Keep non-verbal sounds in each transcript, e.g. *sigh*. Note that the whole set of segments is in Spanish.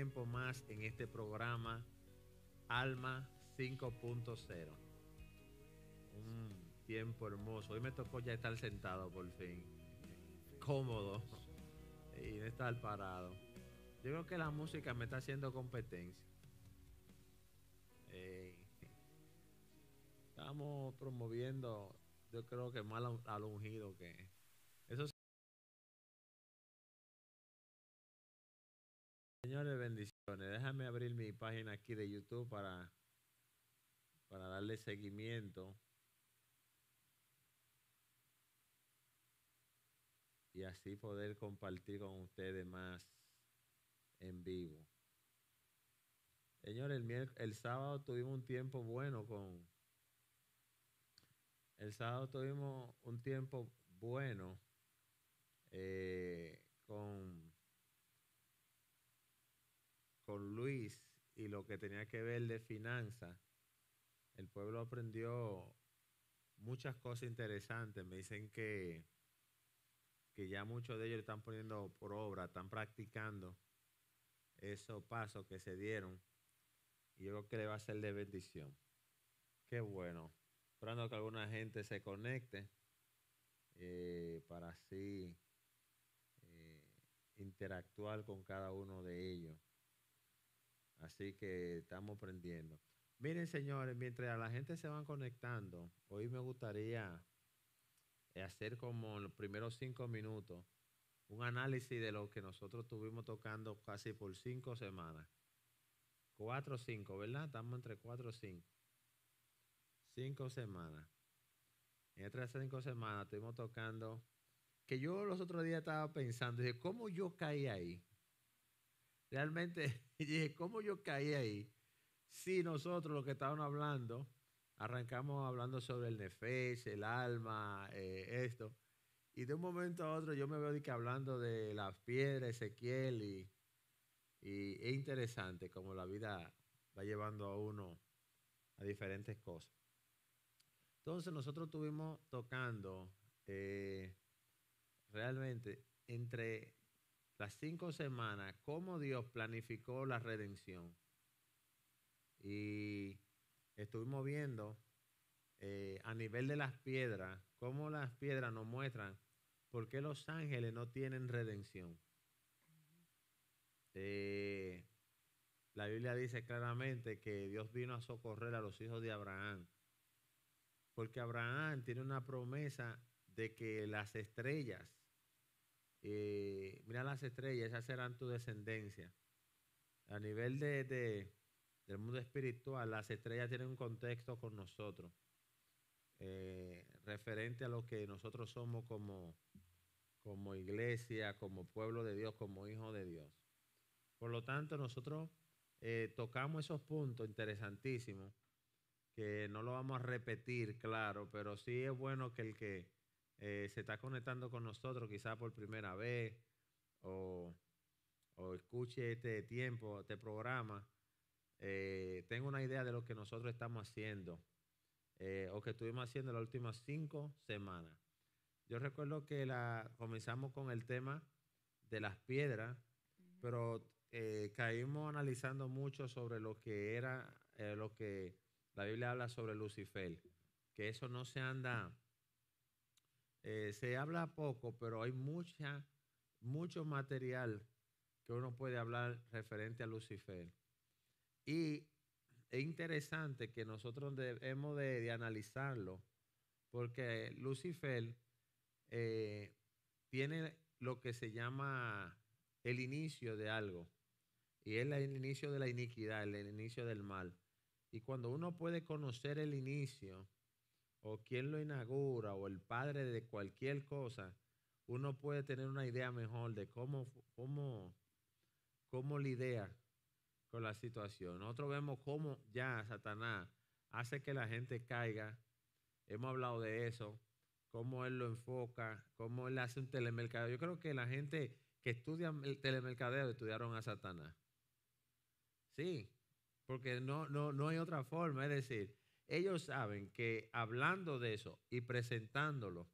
tiempo más en este programa Alma 5.0. Un tiempo hermoso. Hoy me tocó ya estar sentado por fin, cómodo y no estar parado. Yo creo que la música me está haciendo competencia. Eh, estamos promoviendo, yo creo que más al ungido que Señores, bendiciones. Déjame abrir mi página aquí de YouTube para, para darle seguimiento. Y así poder compartir con ustedes más en vivo. Señores, el, el sábado tuvimos un tiempo bueno con... El sábado tuvimos un tiempo bueno eh, con con Luis y lo que tenía que ver de finanzas, el pueblo aprendió muchas cosas interesantes. Me dicen que, que ya muchos de ellos están poniendo por obra, están practicando esos pasos que se dieron. Y yo creo que le va a ser de bendición. Qué bueno. Esperando que alguna gente se conecte eh, para así eh, interactuar con cada uno de ellos. Así que estamos aprendiendo. Miren, señores, mientras la gente se va conectando, hoy me gustaría eh, hacer como en los primeros cinco minutos un análisis de lo que nosotros estuvimos tocando casi por cinco semanas. Cuatro o cinco, ¿verdad? Estamos entre cuatro o cinco. Cinco semanas. Entre las cinco semanas estuvimos tocando. Que yo los otros días estaba pensando, dije, ¿cómo yo caí ahí? Realmente y dije, ¿cómo yo caí ahí? Si nosotros, los que estaban hablando, arrancamos hablando sobre el nefes, el alma, eh, esto. Y de un momento a otro yo me veo hablando de las piedras, Ezequiel, y, es interesante como la vida va llevando a uno a diferentes cosas. Entonces nosotros estuvimos tocando eh, realmente entre las cinco semanas, cómo Dios planificó la redención. Y estuvimos viendo eh, a nivel de las piedras, cómo las piedras nos muestran por qué los ángeles no tienen redención. Eh, la Biblia dice claramente que Dios vino a socorrer a los hijos de Abraham, porque Abraham tiene una promesa de que las estrellas y eh, mira las estrellas, esas serán tu descendencia. A nivel de, de, del mundo espiritual, las estrellas tienen un contexto con nosotros, eh, referente a lo que nosotros somos como, como iglesia, como pueblo de Dios, como hijo de Dios. Por lo tanto, nosotros eh, tocamos esos puntos interesantísimos, que no lo vamos a repetir, claro, pero sí es bueno que el que eh, se está conectando con nosotros quizá por primera vez o, escuche este tiempo, este programa, eh, tengo tenga una idea de lo que nosotros estamos haciendo eh, o que estuvimos haciendo las últimas cinco semanas. Yo recuerdo que la, comenzamos con el tema de las piedras, pero caímos analizando mucho sobre lo que era, lo que la Biblia habla sobre Lucifer, que eso no se anda eh, se habla poco, pero hay mucha, mucho material que uno puede hablar referente a Lucifer. Y es interesante que nosotros debemos de, analizarlo, porque Lucifer eh, tiene lo que se llama el inicio de algo, y es el inicio de la iniquidad, el inicio del mal. Y cuando uno puede conocer el inicio, o quien lo inaugura o el padre de cualquier cosa, uno puede tener una idea mejor de cómo, cómo, cómo lidia con la situación. Nosotros vemos cómo ya Satanás hace que la gente caiga. Hemos hablado de eso, cómo él lo enfoca, cómo él hace un telemercadeo. Yo creo que la gente que estudia el telemercadeo estudiaron a Satanás. Sí, porque no, no, no hay otra forma. Es decir, ellos saben que hablando de eso y presentándolo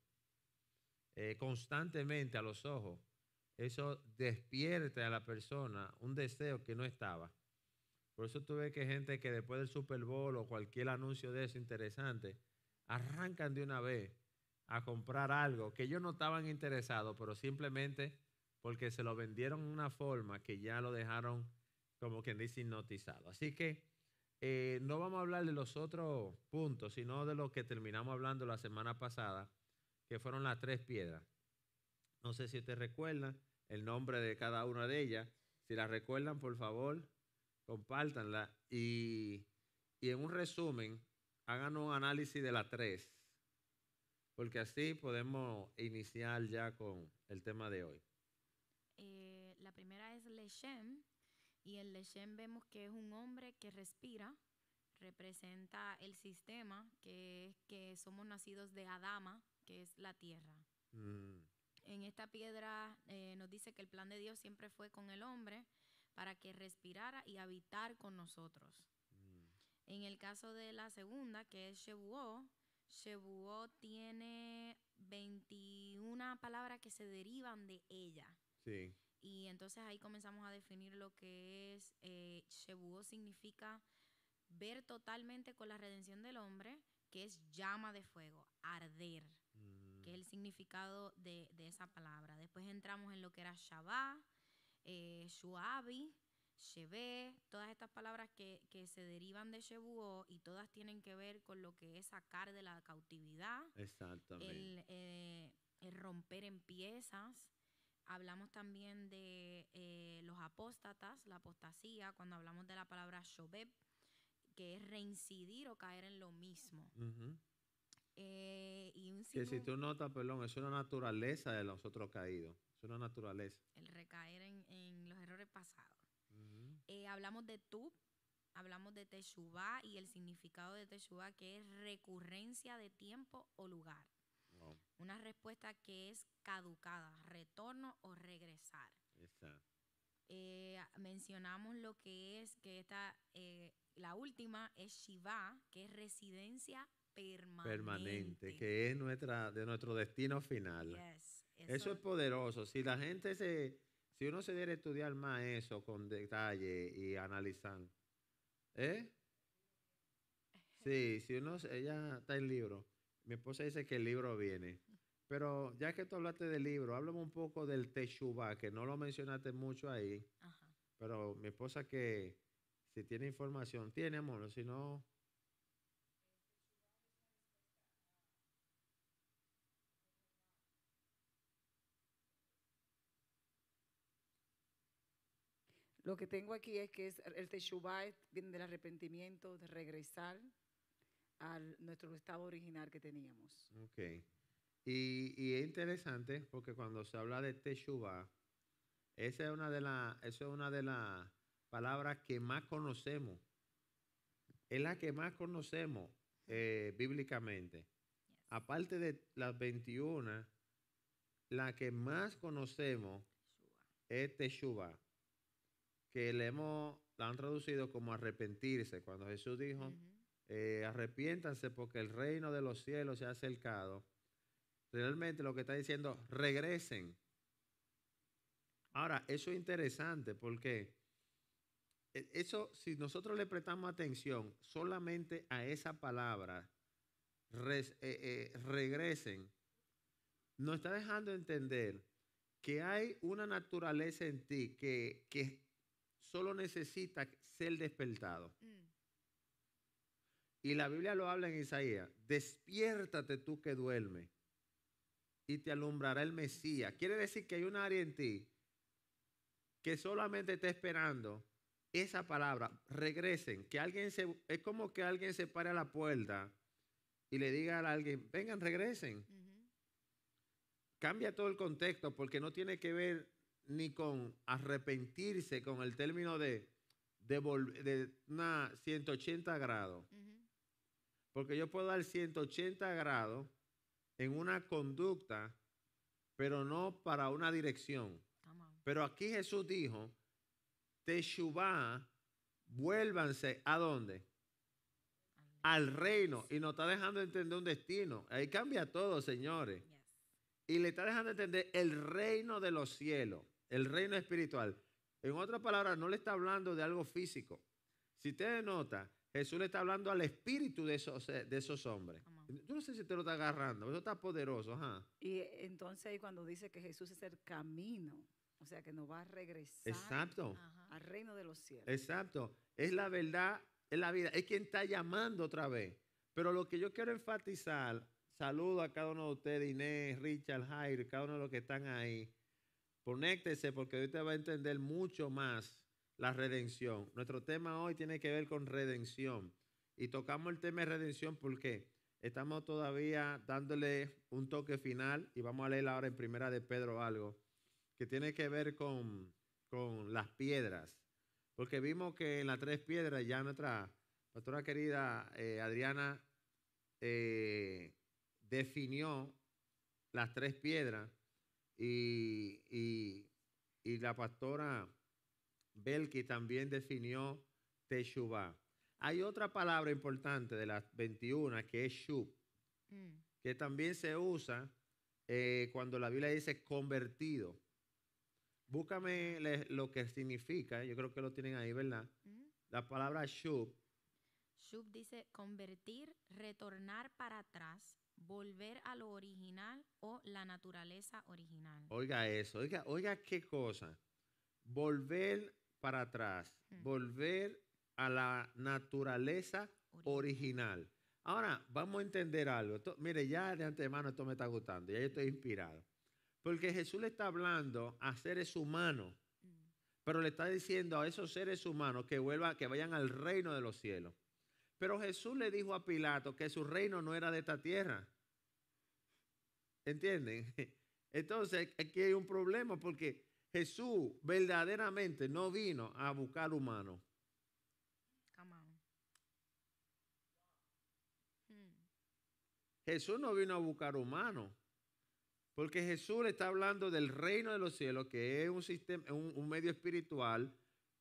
eh, constantemente a los ojos, eso despierta a la persona un deseo que no estaba. Por eso tuve que gente que después del Super Bowl o cualquier anuncio de eso interesante, arrancan de una vez a comprar algo que ellos no estaban interesados, pero simplemente porque se lo vendieron de una forma que ya lo dejaron como quien dice hipnotizado. Así que eh, no vamos a hablar de los otros puntos, sino de lo que terminamos hablando la semana pasada, que fueron las tres piedras. No sé si te recuerdan el nombre de cada una de ellas. Si la recuerdan, por favor, compártanla. Y, y en un resumen, hagan un análisis de las tres, porque así podemos iniciar ya con el tema de hoy. Eh, la primera es Leshem, y el Leshem vemos que es un hombre que respira, representa el sistema, que es que somos nacidos de Adama, que es la tierra. Mm. En esta piedra eh, nos dice que el plan de Dios siempre fue con el hombre para que respirara y habitar con nosotros. Mm. En el caso de la segunda, que es Shebuó, Shebuó tiene 21 palabras que se derivan de ella. Sí. Y entonces ahí comenzamos a definir lo que es eh, Shebuo significa ver totalmente con la redención del hombre, que es llama de fuego, arder, mm. que es el significado de, esa palabra. Después entramos en lo que era Shabbat, eh, Shuabi, Shebe, todas estas palabras que, se derivan de Shebuo y todas tienen que ver con lo que es sacar de la cautividad. Eh, el romper en piezas, Hablamos también de eh, los apóstatas, la apostasía, cuando hablamos de la palabra shobeb, que es reincidir o caer en lo mismo. Eh, que si tú notas, perdón, es una naturaleza de los otros caídos, es una naturaleza. El recaer en, los errores pasados. Eh, hablamos de tú, hablamos de Teshuvá y el significado de Teshuvah que es recurrencia de tiempo o lugar. Una respuesta que es caducada, retorno o regresar. Eh, mencionamos lo que es, que esta, eh, la última es Shiva, que es residencia permanente. Permanente, que es nuestra, de nuestro destino final. eso, es poderoso. Si la gente se, si uno se quiere estudiar más eso con detalle y analizar, ¿eh? Sí, si uno, ella está en el libro. Mi esposa dice que el libro viene. Pero ya que tú hablaste del libro, háblame un poco del Teshuvah, que no lo mencionaste mucho ahí. Ajá. Pero mi esposa que si tiene información, tiene, amor, si no... Lo que tengo aquí es que es, el Teshuvah viene del arrepentimiento, de regresar a nuestro estado original que teníamos. Okay. Y, es interesante porque cuando se habla de Teshuvah, esa es una de las es palabras que más conocemos. Es la que más conocemos eh, bíblicamente. Aparte de las 21, la que más conocemos es Teshuvah, que le hemos, la han traducido como arrepentirse. Cuando Jesús dijo, eh, arrepiéntanse porque el reino de los cielos se ha acercado Realmente lo que está diciendo, regresen. Ahora, eso es interesante porque eh, eso, si nosotros le prestamos atención solamente a esa palabra, eh, eh, regresen, nos está dejando entender que hay una naturaleza en ti que, solo necesita ser despertado. Mm. Y la Biblia lo habla en Isaías, despiértate tú que duermes y te alumbrará el Mesías. Quiere decir que hay un área en ti que solamente está esperando esa palabra. Regresen, que alguien se... Es como que alguien se pare a la puerta y le diga a alguien, vengan, regresen. Cambia todo el contexto porque no tiene que ver ni con arrepentirse, con el término de, 180 grados. Porque yo puedo dar 180 grados en una conducta, pero no para una dirección. Pero aquí Jesús dijo, Teshuvah, vuélvanse a dónde? Al reino. Y nos está dejando entender un destino. Ahí cambia todo, señores. Y le está dejando entender el reino de los cielos, el reino espiritual. En otras palabras, no le está hablando de algo físico. Si ustedes notan, Jesús le está hablando al espíritu de esos, eh, de esos hombres. Yo no sé si te lo está agarrando, pero eso está poderoso. Y entonces cuando dice que Jesús es el camino, o sea que nos va a regresar Exacto. al reino de los cielos. Exacto. Es la verdad, es la vida. Es quien está llamando otra vez. Pero lo que yo quiero enfatizar, saludo a cada uno de ustedes, Inés, Richard, Jair, cada uno de los que están ahí. Conéctese porque hoy te va a entender mucho más la redención. Nuestro tema hoy tiene que ver con redención. Y tocamos el tema de redención porque estamos todavía dándole un toque final y vamos a leer ahora en primera de Pedro algo que tiene que ver con, las piedras. Porque vimos que en las tres piedras ya nuestra pastora querida eh, Adriana eh, definió las tres piedras y, y la pastora Belki también definió Teshuvah. Hay otra palabra importante de las 21 que es Shub, mm. que también se usa eh, cuando la Biblia dice convertido. Búscame lo que significa, yo creo que lo tienen ahí, ¿verdad? Mm. La palabra Shub. Shub dice convertir, retornar para atrás, volver a lo original o la naturaleza original. Oiga eso, oiga, oiga qué cosa. Volver para atrás, mm. volver a la naturaleza original. Ahora, vamos a entender algo. mire, ya de antemano esto me está gustando, ya yo estoy inspirado. Porque Jesús le está hablando a seres humanos, mm. pero le está diciendo a esos seres humanos que vuelvan, que vayan al reino de los cielos. Pero Jesús le dijo a Pilato que su reino no era de esta tierra. ¿Entienden? *laughs* Entonces, aquí hay un problema porque Jesús verdaderamente no vino a buscar humanos. Hmm. Jesús no vino a buscar humanos. Porque Jesús le está hablando del reino de los cielos, que es un, sistema, un, medio espiritual,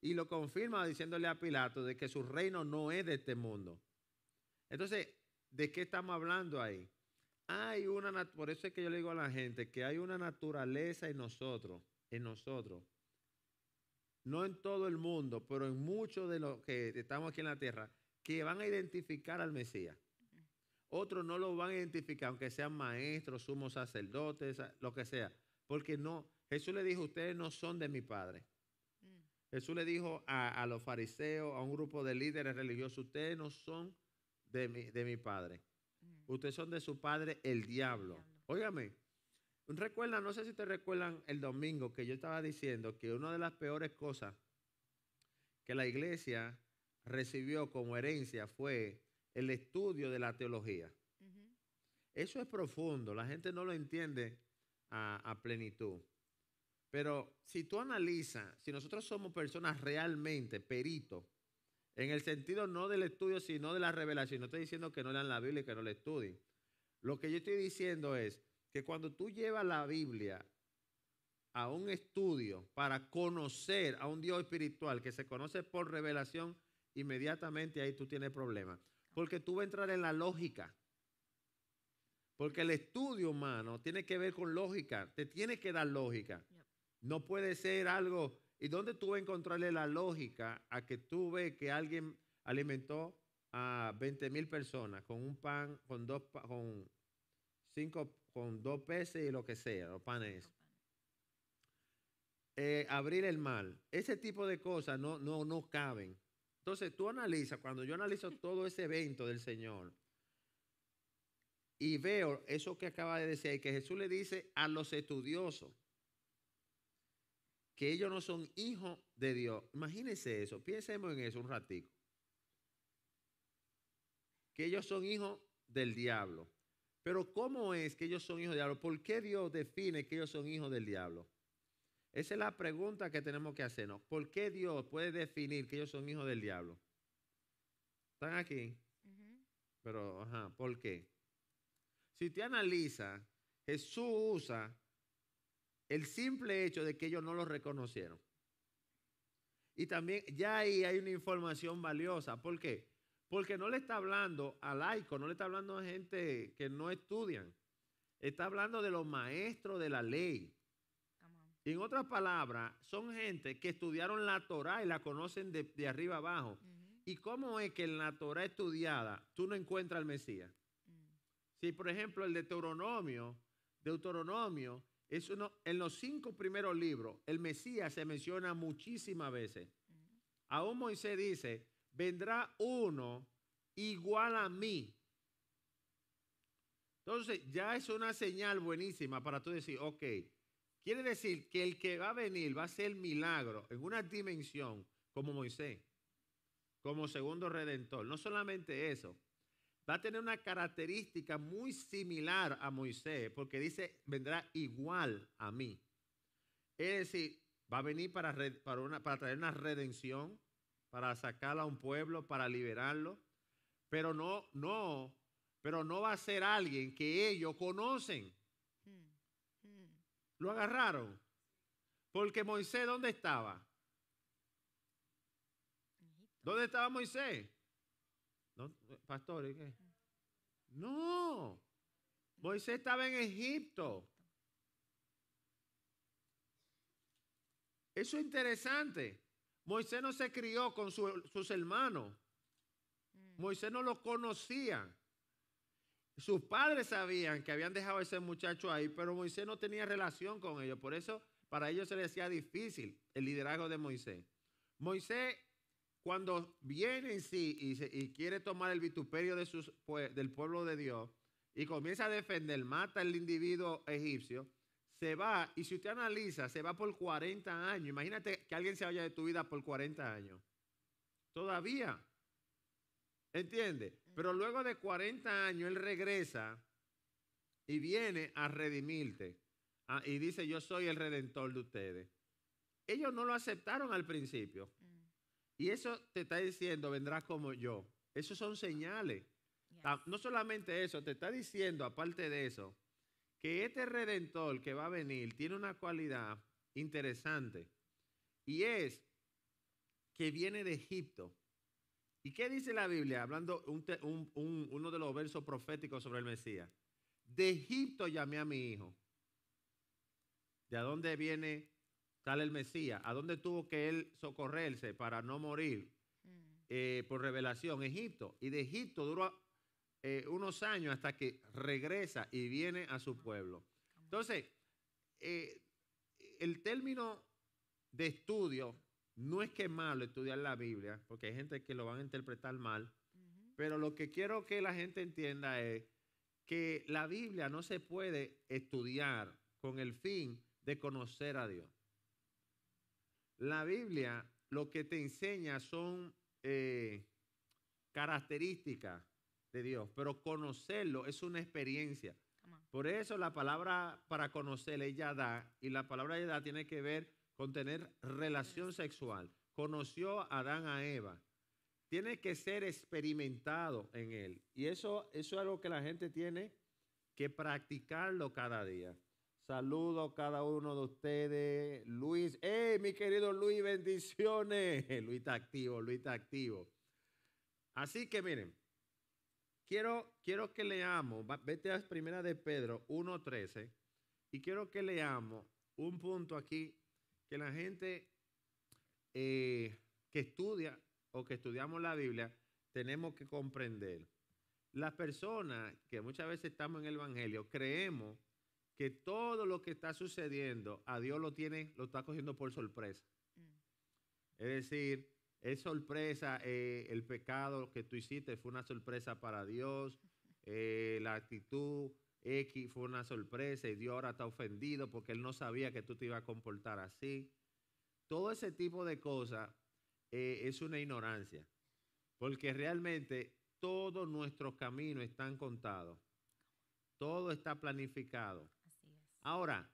y lo confirma diciéndole a Pilato de que su reino no es de este mundo. Entonces, ¿de qué estamos hablando ahí? Hay una, por eso es que yo le digo a la gente que hay una naturaleza en nosotros en nosotros. No en todo el mundo, pero en muchos de los que estamos aquí en la tierra, que van a identificar al Mesías. Otros no lo van a identificar, aunque sean maestros, sumos sacerdotes, lo que sea. Porque no, Jesús le dijo, ustedes no son de mi Padre. Jesús le dijo a, los fariseos, a un grupo de líderes religiosos, ustedes no son de mi, de mi Padre. Ustedes son de su Padre, el diablo. El diablo. Óigame, Recuerda, no sé si te recuerdan el domingo que yo estaba diciendo que una de las peores cosas que la iglesia recibió como herencia fue el estudio de la teología. Eso es profundo, la gente no lo entiende a, a plenitud. Pero si tú analizas, si nosotros somos personas realmente peritos, en el sentido no del estudio, sino de la revelación, no estoy diciendo que no lean la Biblia y que no la estudien. Lo que yo estoy diciendo es, que cuando tú llevas la Biblia a un estudio para conocer a un Dios espiritual que se conoce por revelación, inmediatamente ahí tú tienes problemas. Porque tú vas a entrar en la lógica. Porque el estudio humano tiene que ver con lógica, te tiene que dar lógica. No puede ser algo. ¿Y dónde tú vas a encontrarle la lógica a que tú ves que alguien alimentó a 20 mil personas con un pan, con dos, con cinco con dos peces y lo que sea, los panes. Eh, abrir el mal. Ese tipo de cosas no, no, no caben. Entonces tú analizas, cuando yo analizo *laughs* todo ese evento del Señor y veo eso que acaba de decir, que Jesús le dice a los estudiosos que ellos no son hijos de Dios. Imagínense eso, piensemos en eso un ratico. Que ellos son hijos del diablo. Pero ¿cómo es que ellos son hijos del diablo? ¿Por qué Dios define que ellos son hijos del diablo? Esa es la pregunta que tenemos que hacernos. ¿Por qué Dios puede definir que ellos son hijos del diablo? ¿Están aquí? Pero, ajá, ¿por qué? Si te analiza, Jesús usa el simple hecho de que ellos no lo reconocieron. Y también ya ahí hay una información valiosa. ¿Por qué? Porque no le está hablando a laicos, no le está hablando a gente que no estudian. Está hablando de los maestros de la ley. en otras palabras, son gente que estudiaron la Torah y la conocen de, arriba abajo. ¿Y cómo es que en la Torah estudiada tú no encuentras al Mesías? Mm. Si, por ejemplo, el Deuteronomio, Deuteronomio es uno, en los cinco primeros libros, el Mesías se menciona muchísimas veces. Mm. Aún Moisés dice, vendrá uno igual a mí. Entonces, ya es una señal buenísima para tú decir, ok, quiere decir que el que va a venir va a ser milagro en una dimensión como Moisés, como segundo redentor. No solamente eso, va a tener una característica muy similar a Moisés, porque dice, vendrá igual a mí. Es decir, va a venir para, para, para traer una redención, para sacarla a un pueblo, para liberarlo, pero no, no, pero no va a ser alguien que ellos conocen. Hmm, hmm. Lo agarraron. Porque Moisés, ¿dónde estaba? ¿Dónde estaba Moisés? Pastor, qué? No. Moisés estaba en Egipto. Eso es interesante. Moisés no se crió con sus hermanos. Mm. Moisés no los conocía. Sus padres sabían que habían dejado a ese muchacho ahí, pero Moisés no tenía relación con ellos. Por eso para ellos se les hacía difícil el liderazgo de Moisés. Moisés, cuando viene en sí y, quiere tomar el vituperio del pueblo de Dios y comienza a defender, mata al individuo egipcio, se va, y si usted analiza, se va por 40 años. Imagínate que alguien se vaya de tu vida por 40 años. Todavía. ¿Entiende? Pero luego de 40 años, Él regresa y viene a redimirte. Ah, y dice, yo soy el redentor de ustedes. Ellos no lo aceptaron al principio. Mm. Y eso te está diciendo, vendrás como yo. Esos son señales. Ah, no solamente eso, te está diciendo, aparte de eso, que este redentor que va a venir tiene una cualidad interesante y es que viene de Egipto. ¿Y qué dice la Biblia? Hablando uno de los versos proféticos sobre el Mesías. De Egipto llamé a mi hijo. ¿De dónde viene tal el Mesías? ¿A dónde tuvo que él socorrerse para no morir mm. eh, por revelación? Egipto. Y de Egipto duró eh, unos años hasta que regresa y viene a su pueblo. Entonces, eh, el término de estudio no es que malo estudiar la Biblia, porque hay gente que lo van a interpretar mal, pero lo que quiero que la gente entienda es que la Biblia no se puede estudiar con el fin de conocer a Dios. La Biblia lo que te enseña son eh, características de Dios, pero conocerlo es una experiencia. Por eso la palabra para conocerle ya da y la palabra da tiene que ver con tener relación sexual. Conoció Adán a Eva. Tiene que ser experimentado en él. Y eso, eso es algo que la gente tiene que practicarlo cada día. Saludo a cada uno de ustedes. Luis, ¡hey, mi querido Luis, bendiciones! *laughs* Luis está activo, Luis está activo. Así que miren, Quiero, que leamos, vete a primera de Pedro 1.13 y quiero que leamos un punto aquí que la gente eh, que estudia o que estudiamos la Biblia tenemos que comprender. Las personas que muchas veces estamos en el Evangelio creemos que todo lo que está sucediendo a Dios lo tiene, lo está cogiendo por sorpresa. Mm. Es decir, es sorpresa, eh, el pecado que tú hiciste fue una sorpresa para Dios, eh, la actitud X fue una sorpresa y Dios ahora está ofendido porque Él no sabía que tú te ibas a comportar así. Todo ese tipo de cosas eh, es una ignorancia, porque realmente todos nuestros caminos están contados, todo está planificado. Ahora,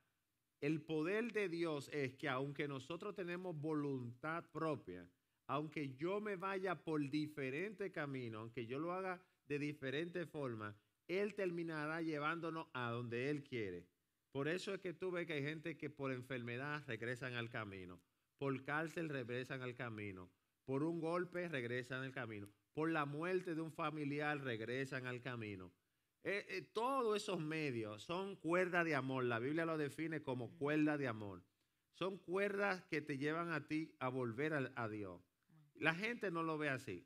el poder de Dios es que aunque nosotros tenemos voluntad propia, aunque yo me vaya por diferente camino, aunque yo lo haga de diferente forma, Él terminará llevándonos a donde Él quiere. Por eso es que tú ves que hay gente que por enfermedad regresan al camino, por cárcel regresan al camino, por un golpe regresan al camino, por la muerte de un familiar regresan al camino. Eh, eh, todos esos medios son cuerdas de amor. La Biblia lo define como cuerda de amor. Son cuerdas que te llevan a ti a volver a Dios. La gente no lo ve así.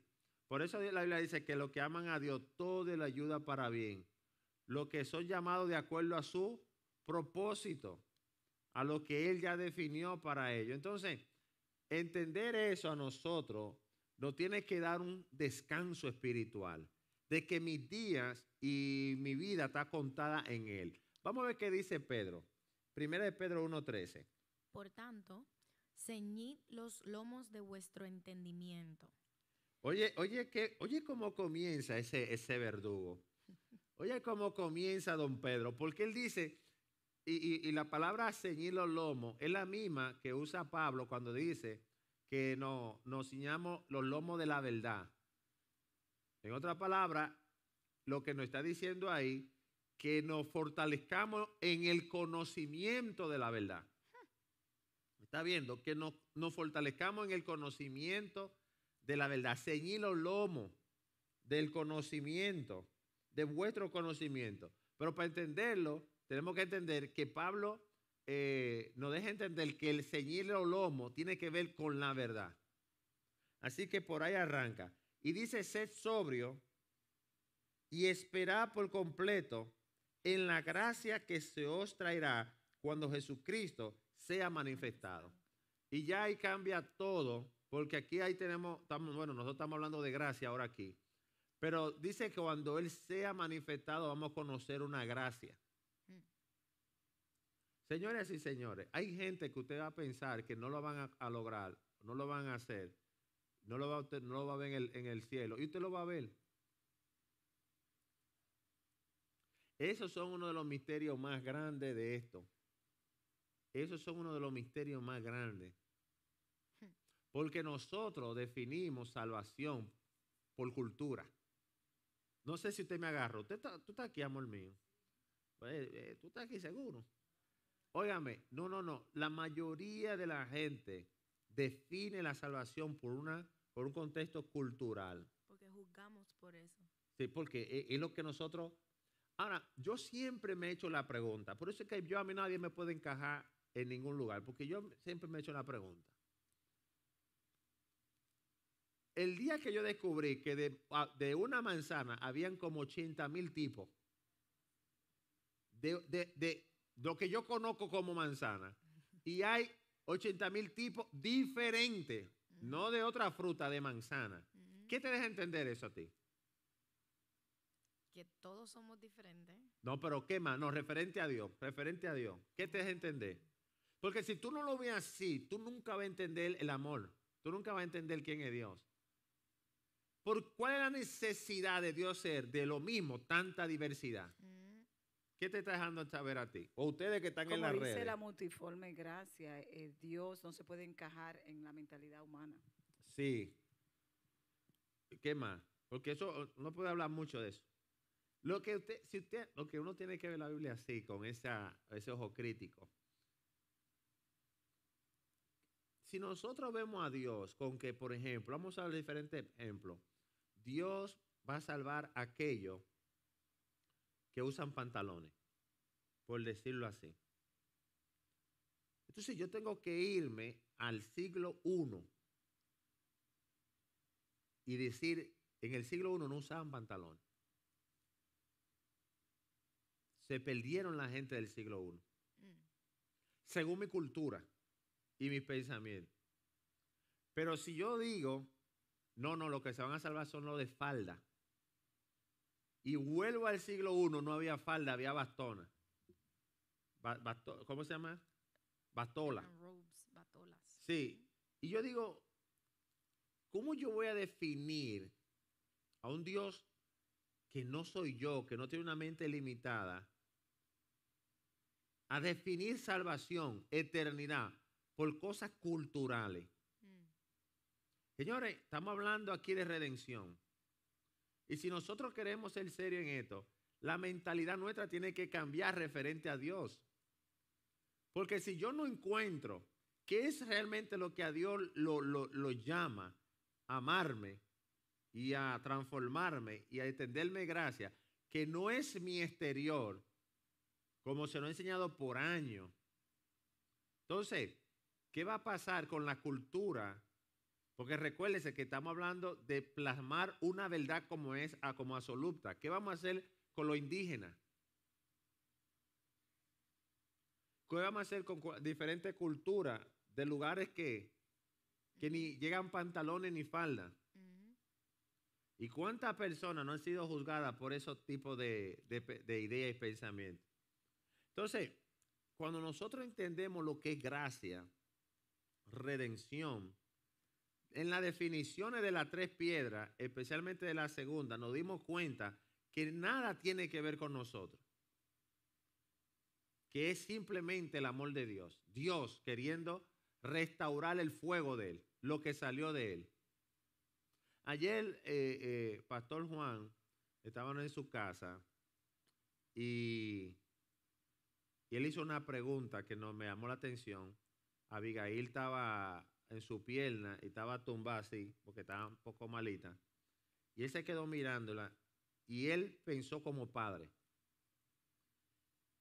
Por eso la Biblia dice que los que aman a Dios, todo le ayuda para bien. Los que son llamados de acuerdo a su propósito, a lo que Él ya definió para ellos. Entonces, entender eso a nosotros nos tiene que dar un descanso espiritual, de que mis días y mi vida está contada en Él. Vamos a ver qué dice Pedro. Primera de Pedro 1.13. Por tanto, ceñid los lomos de vuestro entendimiento. Oye, oye, que, oye cómo comienza ese, ese verdugo. Oye cómo comienza don Pedro, porque él dice, y, la palabra ceñir los lomos es la misma que usa Pablo cuando dice que no, nos ciñamos los lomos de la verdad. En otra palabra, lo que nos está diciendo ahí, que nos fortalezcamos en el conocimiento de la verdad. Está viendo que nos, fortalezcamos en el conocimiento de la verdad. Ceñir los lomos del conocimiento, de vuestro conocimiento. Pero para entenderlo, tenemos que entender que Pablo eh, nos deja entender que el ceñir los lomos tiene que ver con la verdad. Así que por ahí arranca. Y dice, sed sobrio y esperad por completo en la gracia que se os traerá cuando Jesucristo, sea manifestado. Y ya ahí cambia todo, porque aquí ahí tenemos, bueno, nosotros estamos hablando de gracia ahora aquí, pero dice que cuando Él sea manifestado vamos a conocer una gracia. Mm. Señores y señores, hay gente que usted va a pensar que no lo van a, lograr, no lo van a hacer, no lo va, no va a ver en el, en el cielo, y usted lo va a ver. Esos son uno de los misterios más grandes de esto. Esos son uno de los misterios más grandes. Porque nosotros definimos salvación por cultura. No sé si usted me agarró. tú estás aquí, amor mío. Eh, eh, tú estás aquí seguro. Óigame, no, no, no. La mayoría de la gente define la salvación por, una, por un contexto cultural. Porque juzgamos por eso. Sí, porque es, es lo que nosotros... Ahora, yo siempre me he hecho la pregunta. Por eso es que yo a mí nadie me puede encajar en ningún lugar? Porque yo siempre me he hecho la pregunta. El día que yo descubrí que de, una manzana habían como 80 mil tipos, de, de lo que yo conozco como manzana, y hay 80 mil tipos diferentes, no de otra fruta, de manzana. ¿Qué te deja entender eso a ti? Que todos somos diferentes. No, pero ¿qué más? No, referente a Dios, referente a Dios. ¿Qué te deja entender? Porque si tú no lo ves así, tú nunca vas a entender el amor. Tú nunca vas a entender quién es Dios. ¿Por cuál es la necesidad de Dios ser de lo mismo, tanta diversidad? Mm. ¿Qué te está dejando saber a ti? O ustedes que están en la red. Como dice la multiforme gracia, eh, Dios no se puede encajar en la mentalidad humana. Sí. ¿Qué más? Porque eso oh, no puede hablar mucho de eso. Lo que usted, si usted, lo que uno tiene que ver la Biblia así, con ese ojo crítico si nosotros vemos a Dios con que, por ejemplo, vamos a ver diferentes ejemplos, Dios va a salvar a aquellos que usan pantalones, por decirlo así. Entonces yo tengo que irme al siglo I y decir, en el siglo I no usaban pantalón. Se perdieron la gente del siglo I. Mm. Según mi cultura y mis pensamientos. Pero si yo digo, no, no, lo que se van a salvar son los de falda. Y vuelvo al siglo I, no había falda, había bastona. ¿Cómo se llama? Bastola. Sí. Y yo digo, ¿cómo yo voy a definir a un Dios que no soy yo, que no tiene una mente limitada, a definir salvación, eternidad? por cosas culturales. Mm. Señores, estamos hablando aquí de redención. Y si nosotros queremos ser serios en esto, la mentalidad nuestra tiene que cambiar referente a Dios. Porque si yo no encuentro qué es realmente lo que a Dios lo, lo, lo llama, amarme y a transformarme y a extenderme gracia, que no es mi exterior, como se lo he enseñado por años. Entonces, ¿Qué va a pasar con la cultura? Porque recuérdense que estamos hablando de plasmar una verdad como es, como absoluta. ¿Qué vamos a hacer con lo indígena? ¿Qué vamos a hacer con diferentes culturas de lugares que, ni llegan pantalones ni falda? ¿Y cuántas personas no han sido juzgadas por esos tipos de ideas y pensamientos? Entonces, cuando nosotros entendemos lo que es gracia, redención. En las definiciones de las tres piedras, especialmente de la segunda, nos dimos cuenta que nada tiene que ver con nosotros, que es simplemente el amor de Dios, Dios queriendo restaurar el fuego de él, lo que salió de él. Ayer, eh, eh, Pastor Juan, estaban en su casa y, él hizo una pregunta que no me llamó la atención Abigail estaba en su pierna y estaba tumbada así, porque estaba un poco malita. Y él se quedó mirándola y él pensó como padre.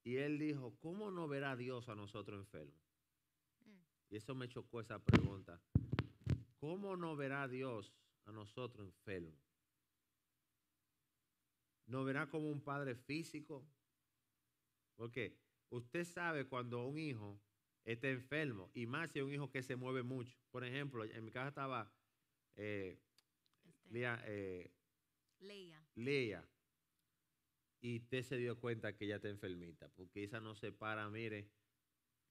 Y él dijo, ¿cómo no verá Dios a nosotros enfermos? Mm. Y eso me chocó esa pregunta. ¿Cómo no verá Dios a nosotros enfermos? ¿No verá como un padre físico? Porque usted sabe cuando un hijo está enfermo. Y más si es un hijo que se mueve mucho. Por ejemplo, en mi casa estaba eh, este, eh Leia. Leia. Y usted se dio cuenta que ella está enfermita. Porque esa no se para, mire,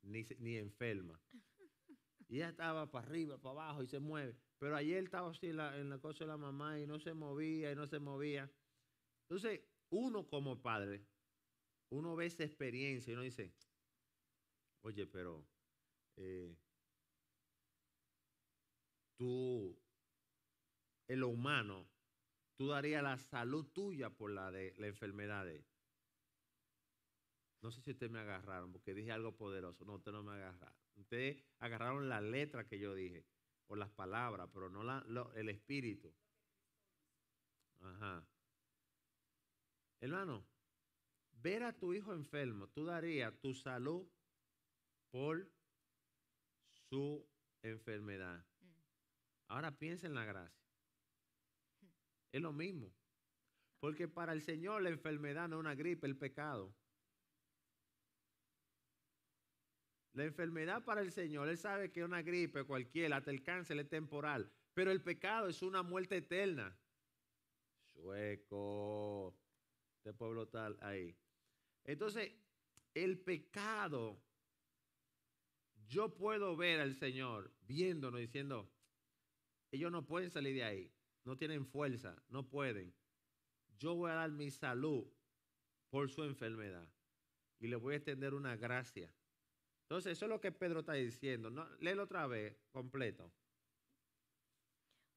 ni, ni enferma. *laughs* Y ella estaba para arriba, para abajo y se mueve. Pero ayer estaba así la, en la cosa de la mamá y no se movía y no se movía. Entonces, uno como padre, uno ve esa experiencia y uno dice, oye, pero eh, tú, el lo humano, tú darías la salud tuya por la de la enfermedad de No sé si ustedes me agarraron, porque dije algo poderoso. No, ustedes no me agarraron. Ustedes agarraron la letra que yo dije, o las palabras, pero no el espíritu. Ajá. Hermano, ver a tu hijo enfermo, tú darías tu salud por su enfermedad. Ahora piensa en la gracia. Es lo mismo. Porque para el Señor la enfermedad no es una gripe, el pecado. La enfermedad para el Señor, Él sabe que es una gripe cualquiera, hasta el cáncer es temporal. Pero el pecado es una muerte eterna. Sueco, Este pueblo tal, ahí. Entonces, el pecado yo puedo ver al Señor viéndonos diciendo, ellos no pueden salir de ahí, no tienen fuerza, no pueden. Yo voy a dar mi salud por su enfermedad y le voy a extender una gracia. Entonces, eso es lo que Pedro está diciendo. No, léelo otra vez, completo.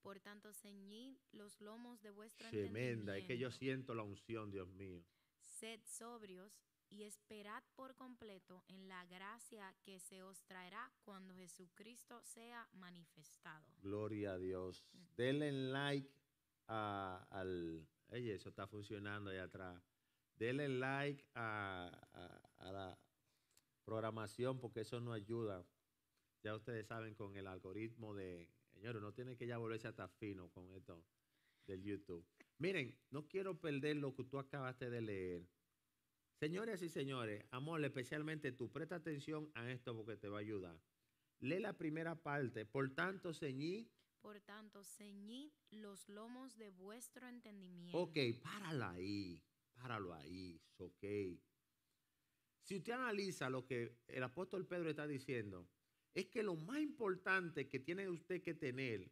Por tanto, ceñid los lomos de vuestra Tremenda, es que yo siento la unción, Dios mío. Sed sobrios y esperad por completo en la gracia que se os traerá cuando Jesucristo sea manifestado. Gloria a Dios. Denle like al... eso está funcionando allá atrás. Denle like a, la programación porque eso nos ayuda. Ya ustedes saben con el algoritmo de... Señores, no tiene que ya volverse hasta fino con esto del YouTube. Miren, no quiero perder lo que tú acabaste de leer Señoras y señores, amor, especialmente tú, presta atención a esto porque te va a ayudar. Lee la primera parte. Por tanto, ceñí. Por tanto, ceñid los lomos de vuestro entendimiento. Ok, páralo ahí. Páralo ahí. Ok. Si usted analiza lo que el apóstol Pedro está diciendo, es que lo más importante que tiene usted que tener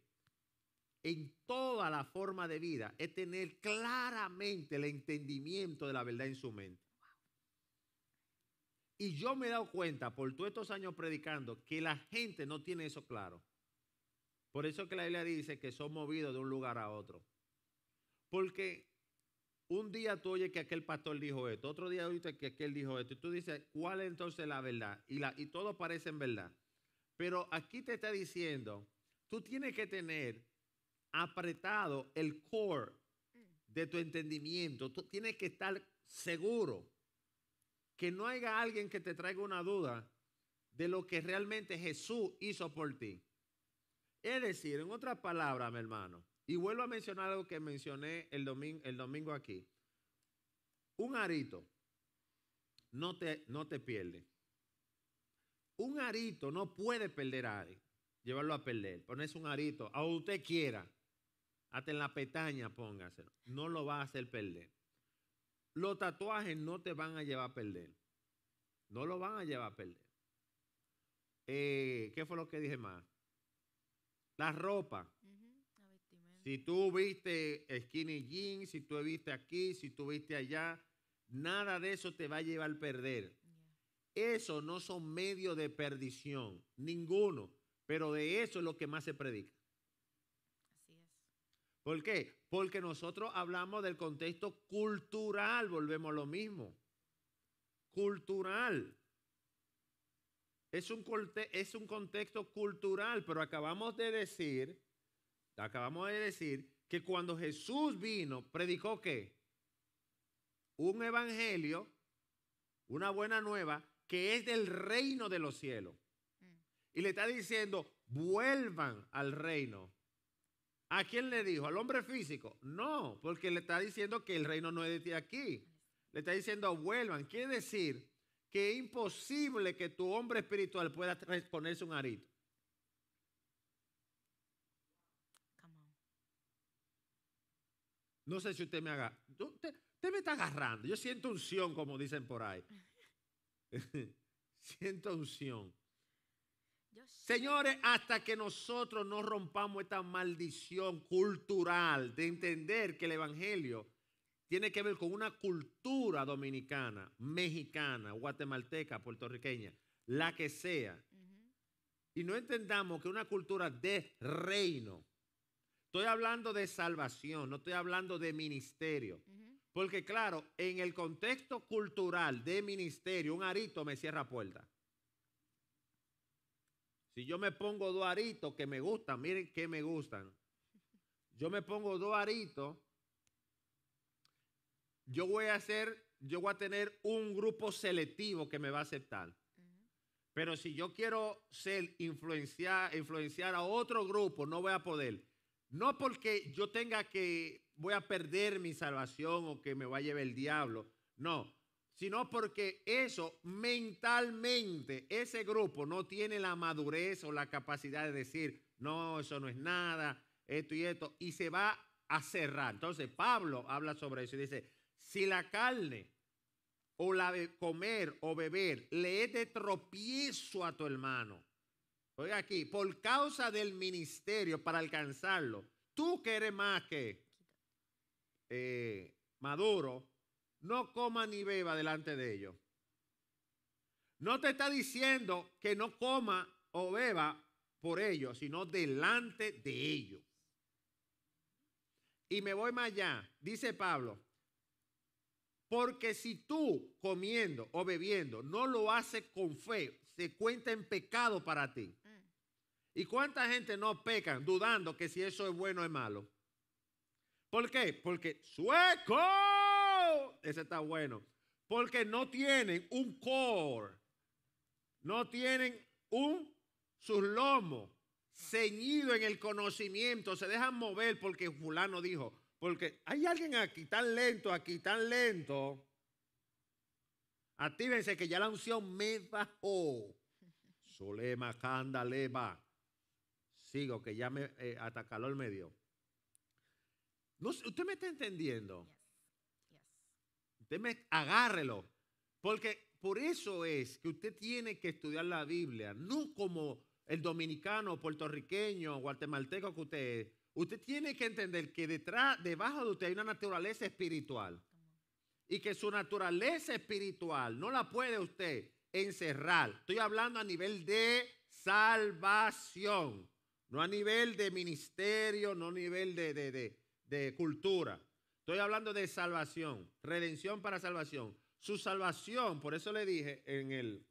en toda la forma de vida es tener claramente el entendimiento de la verdad en su mente. Y yo me he dado cuenta por todos estos años predicando que la gente no tiene eso claro. Por eso que la Biblia dice que son movidos de un lugar a otro. Porque un día tú oyes que aquel pastor dijo esto, otro día oíste que aquel dijo esto, y tú dices, ¿cuál es entonces la verdad? Y, la, y todo parece en verdad. Pero aquí te está diciendo, tú tienes que tener apretado el core de tu entendimiento, tú tienes que estar seguro que no haya alguien que te traiga una duda de lo que realmente Jesús hizo por ti. Es decir, en otras palabras, mi hermano, y vuelvo a mencionar algo que mencioné el domingo, aquí. Un arito no te, no te pierde. Un arito no puede perder a alguien, llevarlo a perder. Pones un arito, a usted quiera, hasta en la petaña póngaselo. No lo va a hacer perder. Los tatuajes no te van a llevar a perder. No lo van a llevar a perder. Eh, ¿Qué fue lo que dije más? La ropa. si tú viste skinny jeans, si tú viste aquí, si tú viste allá, nada de eso te va a llevar a perder. Eso no son medios de perdición, ninguno. Pero de eso es lo que más se predica. ¿Por qué? Porque nosotros hablamos del contexto cultural, volvemos a lo mismo. Cultural. Es un, es un contexto cultural, pero acabamos de decir, acabamos de decir que cuando Jesús vino, predicó qué? Un evangelio, una buena nueva, que es del reino de los cielos. Mm. Y le está diciendo, vuelvan al reino ¿A quién le dijo? ¿Al hombre físico? No, porque le está diciendo que el reino no es de aquí. Le está diciendo, vuelvan. Quiere decir que es imposible que tu hombre espiritual pueda ponerse un arito. No sé si usted me haga. usted me está agarrando. Yo siento unción, como dicen por ahí. *laughs* siento unción. Señores, hasta que nosotros no rompamos esta maldición cultural de entender que el Evangelio tiene que ver con una cultura dominicana, mexicana, guatemalteca, puertorriqueña, la que sea, y no entendamos que una cultura de reino, estoy hablando de salvación, no estoy hablando de ministerio, porque claro, en el contexto cultural de ministerio, un arito me cierra puerta. Si yo me pongo dos que me gustan, miren que me gustan. Yo me pongo dos yo voy a hacer, yo voy a tener un grupo selectivo que me va a aceptar. Pero si yo quiero ser influenciar, influenciar a otro grupo, no voy a poder. No porque yo tenga que voy a perder mi salvación o que me va a llevar el diablo. No, sino porque eso mentalmente, ese grupo no tiene la madurez o la capacidad de decir, no, eso no es nada, esto y esto, y se va a cerrar. Entonces Pablo habla sobre eso y dice, si la carne o la de comer o beber le es de tropiezo a tu hermano, oiga aquí, por causa del ministerio para alcanzarlo, tú que eres más que eh, maduro, no coma ni beba delante de ellos. No te está diciendo que no coma o beba por ellos, sino delante de ellos. Y me voy más allá, dice Pablo, porque si tú comiendo o bebiendo no lo haces con fe, se cuenta en pecado para ti. ¿Y cuánta gente no peca dudando que si eso es bueno o es malo? ¿Por qué? Porque sueco ese está bueno. Porque no tienen un core, no tienen un sus lomos ceñido en el conocimiento, se dejan mover porque fulano dijo, porque hay alguien aquí tan lento, aquí tan lento. Actívense que ya la unción me bajó. Solema, va. Sigo, que ya me, eh, hasta medio. ¿Usted me está entendiendo? Usted agárrelo. Porque por eso es que usted tiene que estudiar la Biblia, no como el dominicano, puertorriqueño, guatemalteco que usted es. Usted tiene que entender que detrás, debajo de usted hay una naturaleza espiritual. Y que su naturaleza espiritual no la puede usted encerrar. Estoy hablando a nivel de salvación, no a nivel de ministerio, no a nivel de, de, de cultura. Estoy hablando de salvación, redención para salvación. Su salvación, por eso le dije en el,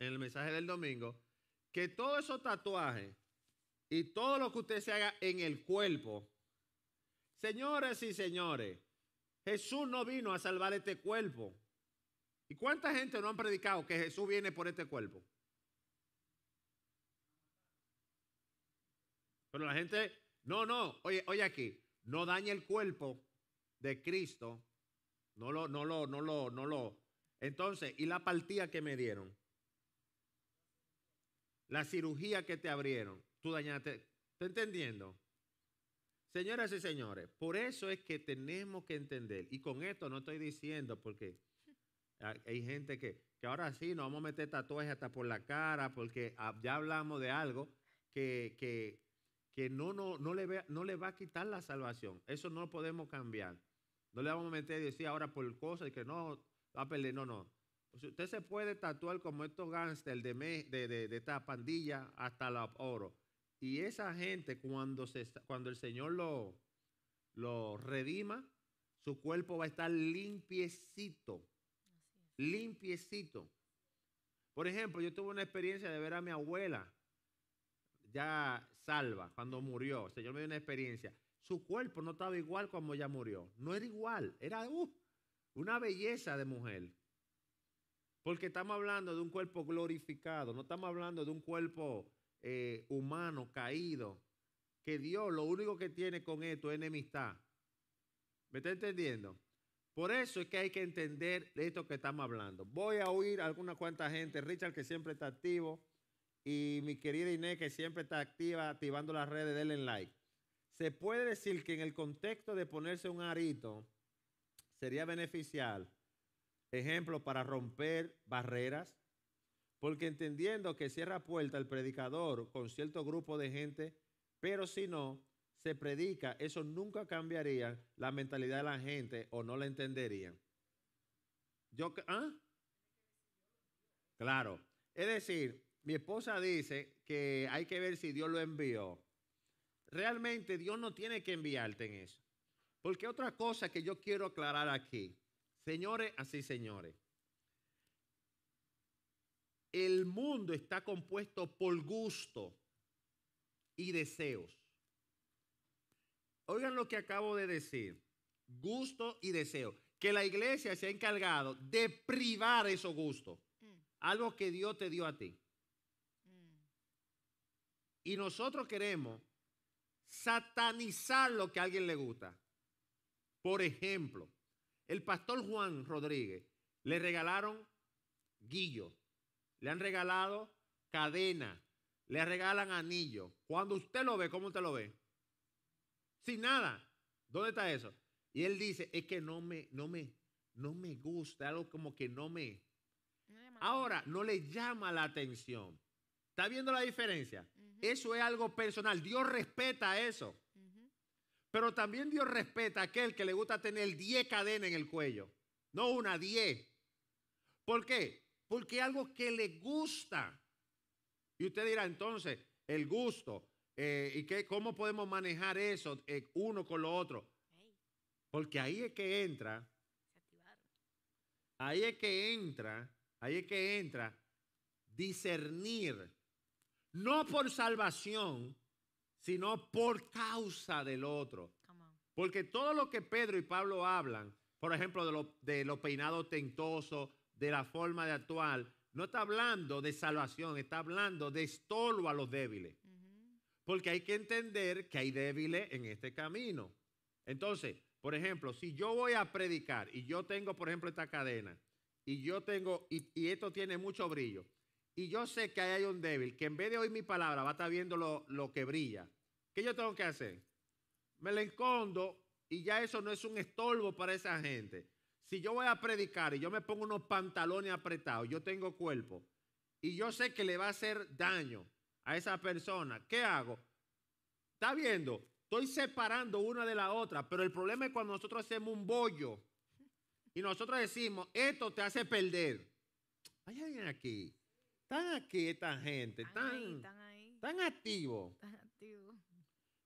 en el mensaje del domingo, que todo esos tatuajes y todo lo que usted se haga en el cuerpo, señores y señores, Jesús no vino a salvar este cuerpo. ¿Y cuánta gente no han predicado que Jesús viene por este cuerpo? Pero la gente, no, no, oye, oye aquí, no dañe el cuerpo, de Cristo, no lo, no lo, no lo, no lo. Entonces, ¿y la partida que me dieron? La cirugía que te abrieron, tú dañaste. ¿Está entendiendo? Señoras y señores, por eso es que tenemos que entender, y con esto no estoy diciendo porque hay gente que, ahora sí nos vamos a meter tatuajes hasta por la cara, porque ya hablamos de algo que, no, no, no, le, no le va a quitar la salvación. Eso no lo podemos cambiar. No le vamos a meter y decir ahora por cosas y que no, va a perder. No, no. usted se puede tatuar como estos gángsters de, de, de, esta pandilla hasta la oro. Y esa gente, cuando, se, cuando el Señor lo, lo redima, su cuerpo va a estar limpiecito. Limpiecito. Por ejemplo, yo tuve una experiencia de ver a mi abuela ya salva, cuando murió. El Señor me dio una experiencia. Su cuerpo no estaba igual cuando ella murió. No era igual, era uh, una belleza de mujer. Porque estamos hablando de un cuerpo glorificado, no estamos hablando de un cuerpo eh, humano caído, que Dios lo único que tiene con esto es enemistad. ¿Me está entendiendo? Por eso es que hay que entender esto que estamos hablando. Voy a oír a alguna cuanta gente, Richard que siempre está activo y mi querida Inés que siempre está activa, activando las redes, denle like se puede decir que en el contexto de ponerse un arito sería beneficial, ejemplo, para romper barreras, porque entendiendo que cierra puerta el predicador con cierto grupo de gente, pero si no, se predica, eso nunca cambiaría la mentalidad de la gente o no la entenderían. Yo, ¿ah? Claro. Es decir, mi esposa dice que hay que ver si Dios lo envió realmente Dios no tiene que enviarte en eso. Porque otra cosa que yo quiero aclarar aquí, señores, así señores, el mundo está compuesto por gusto y deseos. Oigan lo que acabo de decir, gusto y deseo, que la iglesia se ha encargado de privar esos gustos, mm. algo que Dios te dio a ti. Mm. Y nosotros queremos satanizar lo que a alguien le gusta. Por ejemplo, el pastor Juan Rodríguez le regalaron guillo, le han regalado cadena, le regalan anillo. Cuando usted lo ve, ¿cómo usted lo ve? Sin nada. ¿Dónde está eso? Y él dice, es que no me, no me, no me gusta, algo como que no me. Ahora, no le llama la atención. ¿Está viendo la diferencia? Eso es algo personal. Dios respeta eso. Pero también Dios respeta a aquel que le gusta tener 10 cadenas en el cuello. No una, 10. ¿Por qué? Porque es algo que le gusta. Y usted dirá entonces, el gusto. Eh, ¿Y qué, cómo podemos manejar eso eh, uno con lo otro? Porque ahí es que entra. Ahí es que entra. Ahí es que entra discernir no por salvación, sino por causa del otro. Porque todo lo que Pedro y Pablo hablan, por ejemplo, de los lo peinados tentoso, de la forma de actuar, no está hablando de salvación, está hablando de estorbo a los débiles. Porque hay que entender que hay débiles en este camino. Entonces, por ejemplo, si yo voy a predicar y yo tengo, por ejemplo, esta cadena y yo tengo, y esto tiene mucho brillo, y yo sé que ahí hay un débil que en vez de oír mi palabra va a estar viendo lo, que brilla, ¿qué yo tengo que hacer? Me le escondo y ya eso no es un estorbo para esa gente. Si yo voy a predicar y yo me pongo unos pantalones apretados, yo tengo cuerpo y yo sé que le va a hacer daño a esa persona, ¿qué hago? ¿Está viendo? Estoy separando una de la otra, pero el problema es cuando nosotros hacemos un bollo y nosotros decimos, esto te hace perder. alguien aquí. Están aquí esta gente, están, activos.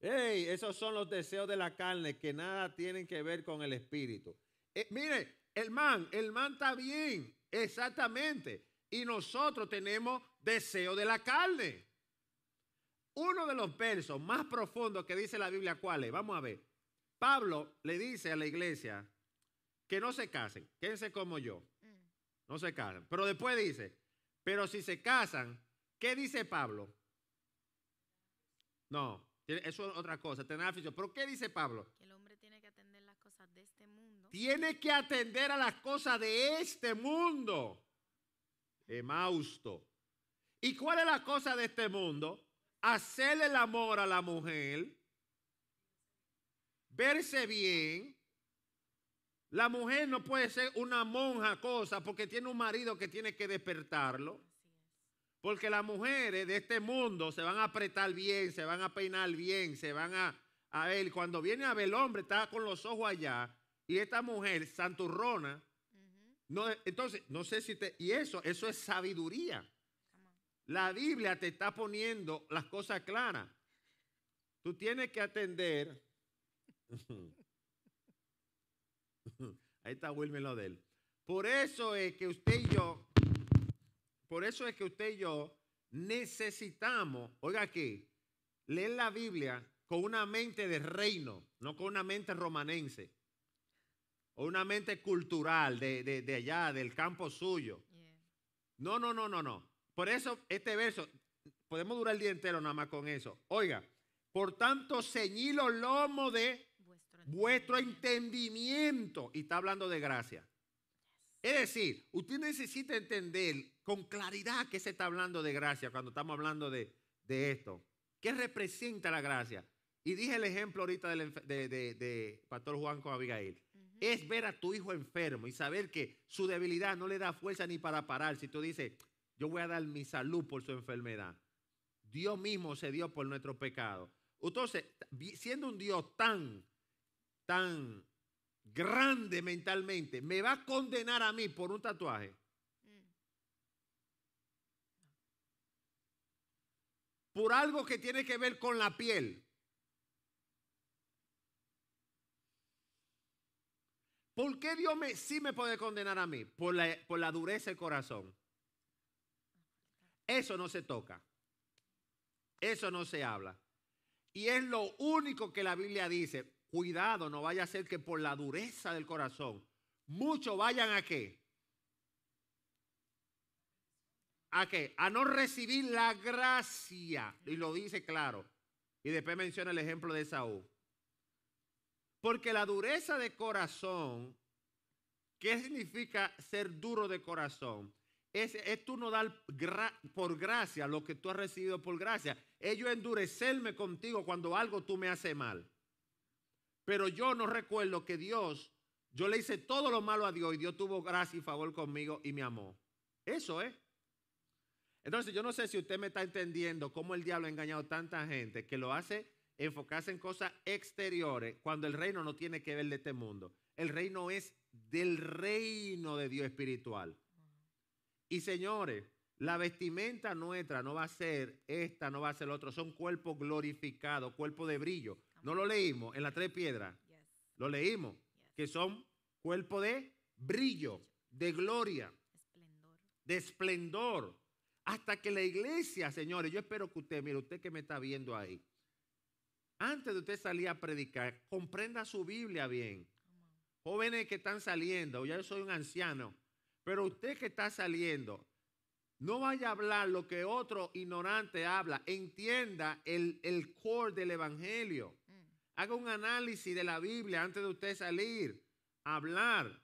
esos son los deseos de la carne que nada tienen que ver con el espíritu. Eh, mire, el man, el man está bien, exactamente. Y nosotros tenemos deseo de la carne. Uno de los versos más profundos que dice la Biblia, ¿cuál es? Vamos a ver. Pablo le dice a la iglesia que no se casen, quédense como yo. Mm. No se casen. Pero después dice, pero si se casan, ¿qué dice Pablo? No, eso es otra cosa, tener ¿Pero qué dice Pablo? el hombre tiene que atender las cosas de este mundo. Tiene que atender a las cosas de este mundo. Emausto. ¿Y cuál es la cosa de este mundo? Hacerle el amor a la mujer, verse bien, la mujer no puede ser una monja cosa porque tiene un marido que tiene que despertarlo. Porque las mujeres de este mundo se van a apretar bien, se van a peinar bien, se van a, a ver. Cuando viene a ver el hombre, está con los ojos allá. Y esta mujer, santurrona, no, entonces, no sé si te... Y eso, eso es sabiduría. La Biblia te está poniendo las cosas claras. Tú tienes que atender *laughs* *laughs* Ahí está Wilmer lo Por eso es que usted y yo, por eso es que usted y yo necesitamos, oiga aquí, leer la Biblia con una mente de reino, no con una mente romanense, o una mente cultural de, allá, del campo suyo. No, no, no, no, no. Por eso este verso, podemos durar el día entero nada más con eso. Oiga, por tanto, ceñí los lomos de vuestro entendimiento. Y está hablando de gracia. Es decir, usted necesita entender con claridad que se está hablando de gracia cuando estamos hablando de, esto. ¿Qué representa la gracia? Y dije el ejemplo ahorita del, de, Pastor Juan con Abigail. Es ver a tu hijo enfermo y saber que su debilidad no le da fuerza ni para parar. Si tú dices, yo voy a dar mi salud por su enfermedad. Dios mismo se dio por nuestro pecado. Entonces, siendo un Dios tan tan grande mentalmente me va a condenar a mí por un tatuaje. Mm. Por algo que tiene que ver con la piel. ¿Por qué Dios me, sí me puede condenar a mí? Por la, por la dureza del corazón. Eso no se toca. Eso no se habla. Y es lo único que la Biblia dice. Cuidado, no vaya a ser que por la dureza del corazón, muchos vayan a qué? ¿A qué? A no recibir la gracia. Y lo dice claro. Y después menciona el ejemplo de Saúl. Porque la dureza de corazón, ¿qué significa ser duro de corazón? Es, es tú no dar por gracia lo que tú has recibido por gracia. Es yo endurecerme contigo cuando algo tú me hace mal. Pero yo no recuerdo que Dios, yo le hice todo lo malo a Dios y Dios tuvo gracia y favor conmigo y me amó. Eso es. Entonces yo no sé si usted me está entendiendo cómo el diablo ha engañado a tanta gente que lo hace enfocarse en cosas exteriores cuando el reino no tiene que ver de este mundo. El reino es del reino de Dios espiritual. Y señores, la vestimenta nuestra no va a ser esta, no va a ser la otra. Son cuerpos glorificados, cuerpos de brillo. No lo leímos en las tres piedras. Lo leímos. Que son cuerpo de brillo, de gloria, de esplendor. Hasta que la iglesia, señores, yo espero que usted, mire, usted que me está viendo ahí, antes de usted salir a predicar, comprenda su Biblia bien. Jóvenes que están saliendo, ya yo soy un anciano, pero usted que está saliendo, no vaya a hablar lo que otro ignorante habla, entienda el, el core del evangelio. Haga un análisis de la Biblia antes de usted salir a hablar.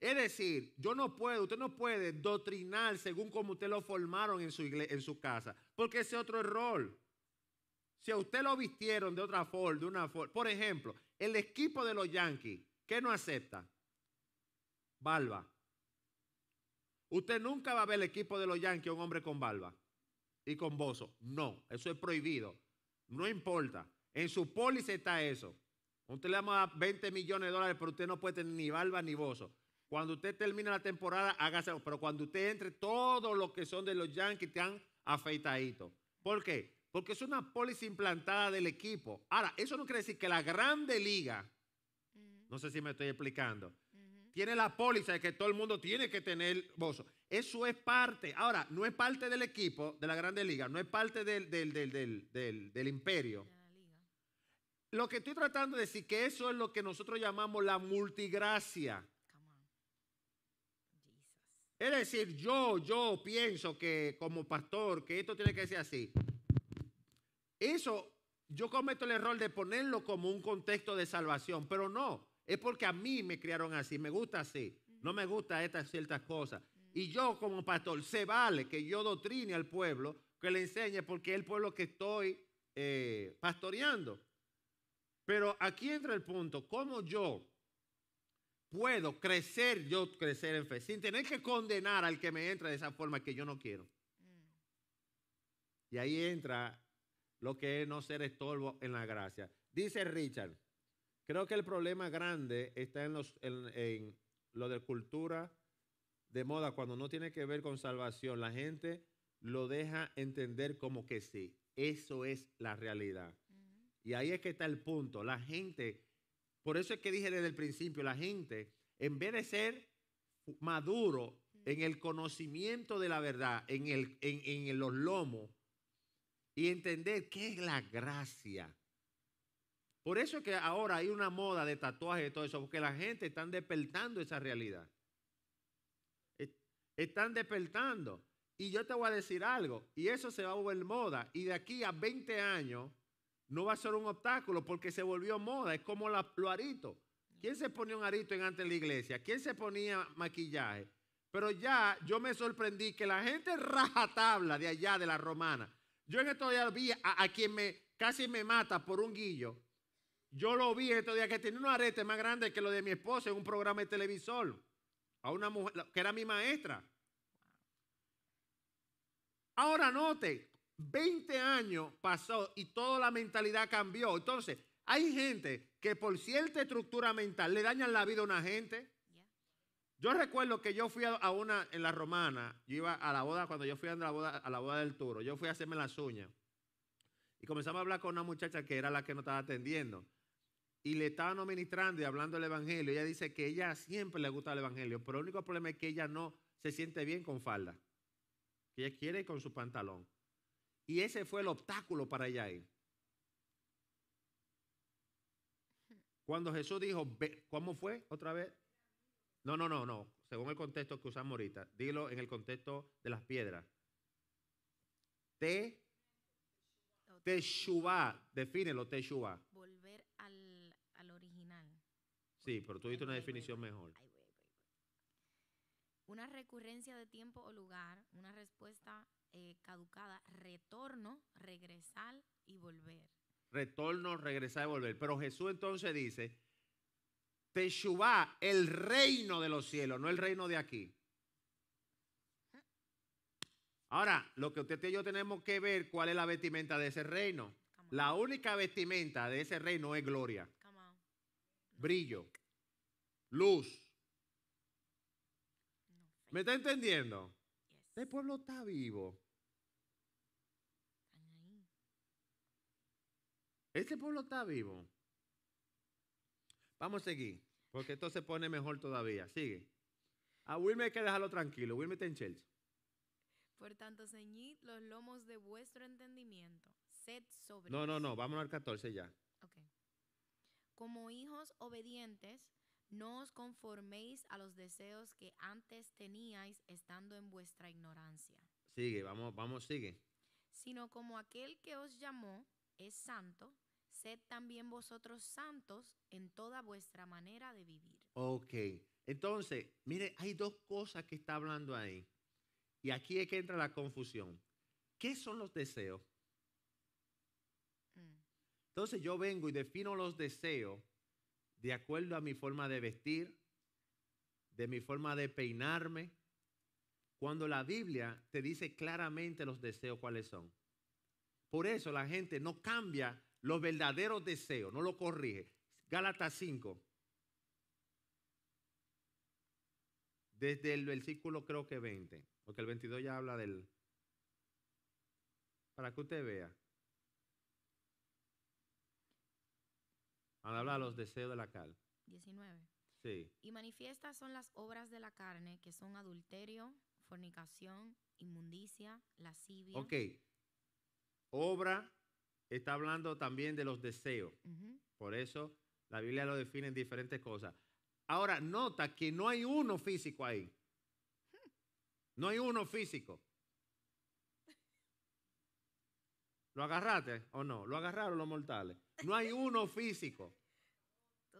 Es decir, yo no puedo, usted no puede doctrinar según como usted lo formaron en su, en su casa, porque ese es otro error. Si a usted lo vistieron de otra forma, de una forma, por ejemplo, el equipo de los Yankees, ¿qué no acepta? Balba. Usted nunca va a ver el equipo de los Yankees un hombre con balba y con bozo. No, eso es prohibido. No importa. En su póliza está eso. Usted le damos 20 millones de dólares, pero usted no puede tener ni barba ni bozo. Cuando usted termina la temporada, hágase. Pero cuando usted entre, todos los que son de los Yankees te han afeitadito. ¿Por qué? Porque es una póliza implantada del equipo. Ahora, eso no quiere decir que la grande liga, no sé si me estoy explicando, tiene la póliza de que todo el mundo tiene que tener bozo. Eso es parte. Ahora, no es parte del equipo de la grande liga, no es parte del, del, del imperio. Lo que estoy tratando de decir que eso es lo que nosotros llamamos la multigracia. Es decir, yo, yo pienso que como pastor, que esto tiene que ser así. Eso, yo cometo el error de ponerlo como un contexto de salvación, pero no, es porque a mí me criaron así, me gusta así, no me gusta estas ciertas cosas. Y yo como pastor, se vale que yo doctrine al pueblo, que le enseñe, porque es el pueblo que estoy eh, pastoreando. Pero aquí entra el punto, ¿cómo yo puedo crecer, yo crecer en fe, sin tener que condenar al que me entra de esa forma que yo no quiero? Mm. Y ahí entra lo que es no ser estorbo en la gracia. Dice Richard, creo que el problema grande está en, lo de cultura de moda, cuando no tiene que ver con salvación. La gente lo deja entender como que sí. Eso es la realidad. Y ahí es que está el punto. La gente, por eso es que dije desde el principio, la gente, en vez de ser maduro en el conocimiento de la verdad, en, el, en, los lomos, y entender qué es la gracia. Por eso es que ahora hay una moda de tatuajes y todo eso, porque la gente está despertando esa realidad. Están despertando. Y yo te voy a decir algo, y eso se va a volver moda. Y de aquí a 20 años, no va a ser un obstáculo porque se volvió moda. Es como la, lo ¿Quién se ponía un arito en antes de la iglesia? ¿Quién se ponía maquillaje? Pero ya yo me sorprendí que la gente rajatabla de allá, de la romana. Yo en estos días vi a, quien me, casi me mata por un guillo. Yo lo vi en estos días que tenía un arete más grande que lo de mi esposa en un programa de televisor. A una mujer que era mi maestra. Ahora note, 20 años pasó y toda la mentalidad cambió. Entonces, hay gente que por cierta estructura mental le dañan la vida a una gente. Yo recuerdo que yo fui a una en la romana, yo iba a la boda, cuando yo fui a la boda, a la boda del turo, yo fui a hacerme las uñas. Y comenzamos a hablar con una muchacha que era la que nos estaba atendiendo. Y le estaban ministrando y hablando el Evangelio. Ella dice que ella siempre le gusta el Evangelio, pero el único problema es que ella no se siente bien con falda. Que ella quiere con su pantalón. Y ese fue el obstáculo para ella ir. Cuando Jesús dijo, ¿cómo fue otra vez? No, no, no, no. Según el contexto que usamos ahorita, dilo en el contexto de las piedras. Te, shubá. defínelo, shubá. Volver al, al, original. Sí, pero tú diste una definición mejor. Una recurrencia de tiempo o lugar, una respuesta eh, caducada, retorno, regresar y volver. Retorno, regresar y volver. Pero Jesús entonces dice, Teshuvá, el reino de los cielos, no el reino de aquí. Ahora, lo que usted y yo tenemos que ver cuál es la vestimenta de ese reino. La única vestimenta de ese reino es gloria, brillo, luz. ¿Me está entendiendo? este pueblo está vivo. Este pueblo está vivo. Vamos a seguir, porque esto se pone mejor todavía. Sigue. A Wilmer hay que dejarlo tranquilo. Wilmer está en church. Por tanto, ceñid los lomos de vuestro entendimiento. Sed sobre. No, no, no. Vamos al 14 ya. Ok. Como hijos obedientes, no os conforméis a los deseos que antes teníais estando en vuestra ignorancia. Sigue, vamos, vamos, sigue. Sino como aquel que os llamó es santo, también vosotros santos en toda vuestra manera de vivir. Ok, entonces, mire, hay dos cosas que está hablando ahí. Y aquí es que entra la confusión. ¿Qué son los deseos? Mm. Entonces yo vengo y defino los deseos de acuerdo a mi forma de vestir, de mi forma de peinarme, cuando la Biblia te dice claramente los deseos cuáles son. Por eso la gente no cambia los verdaderos deseos, no lo corrige. Gálatas 5. Desde el versículo creo que 20, porque el 22 ya habla del... Para que usted vea. Habla de los deseos de la carne. 19. Sí. Y manifiestas son las obras de la carne, que son adulterio, fornicación, inmundicia, lascivia. Ok. Obra está hablando también de los deseos. Por eso la Biblia lo define en diferentes cosas. Ahora, nota que no hay uno físico ahí. No hay uno físico. ¿Lo agarraste o no? ¿Lo agarraron los mortales? No hay uno físico.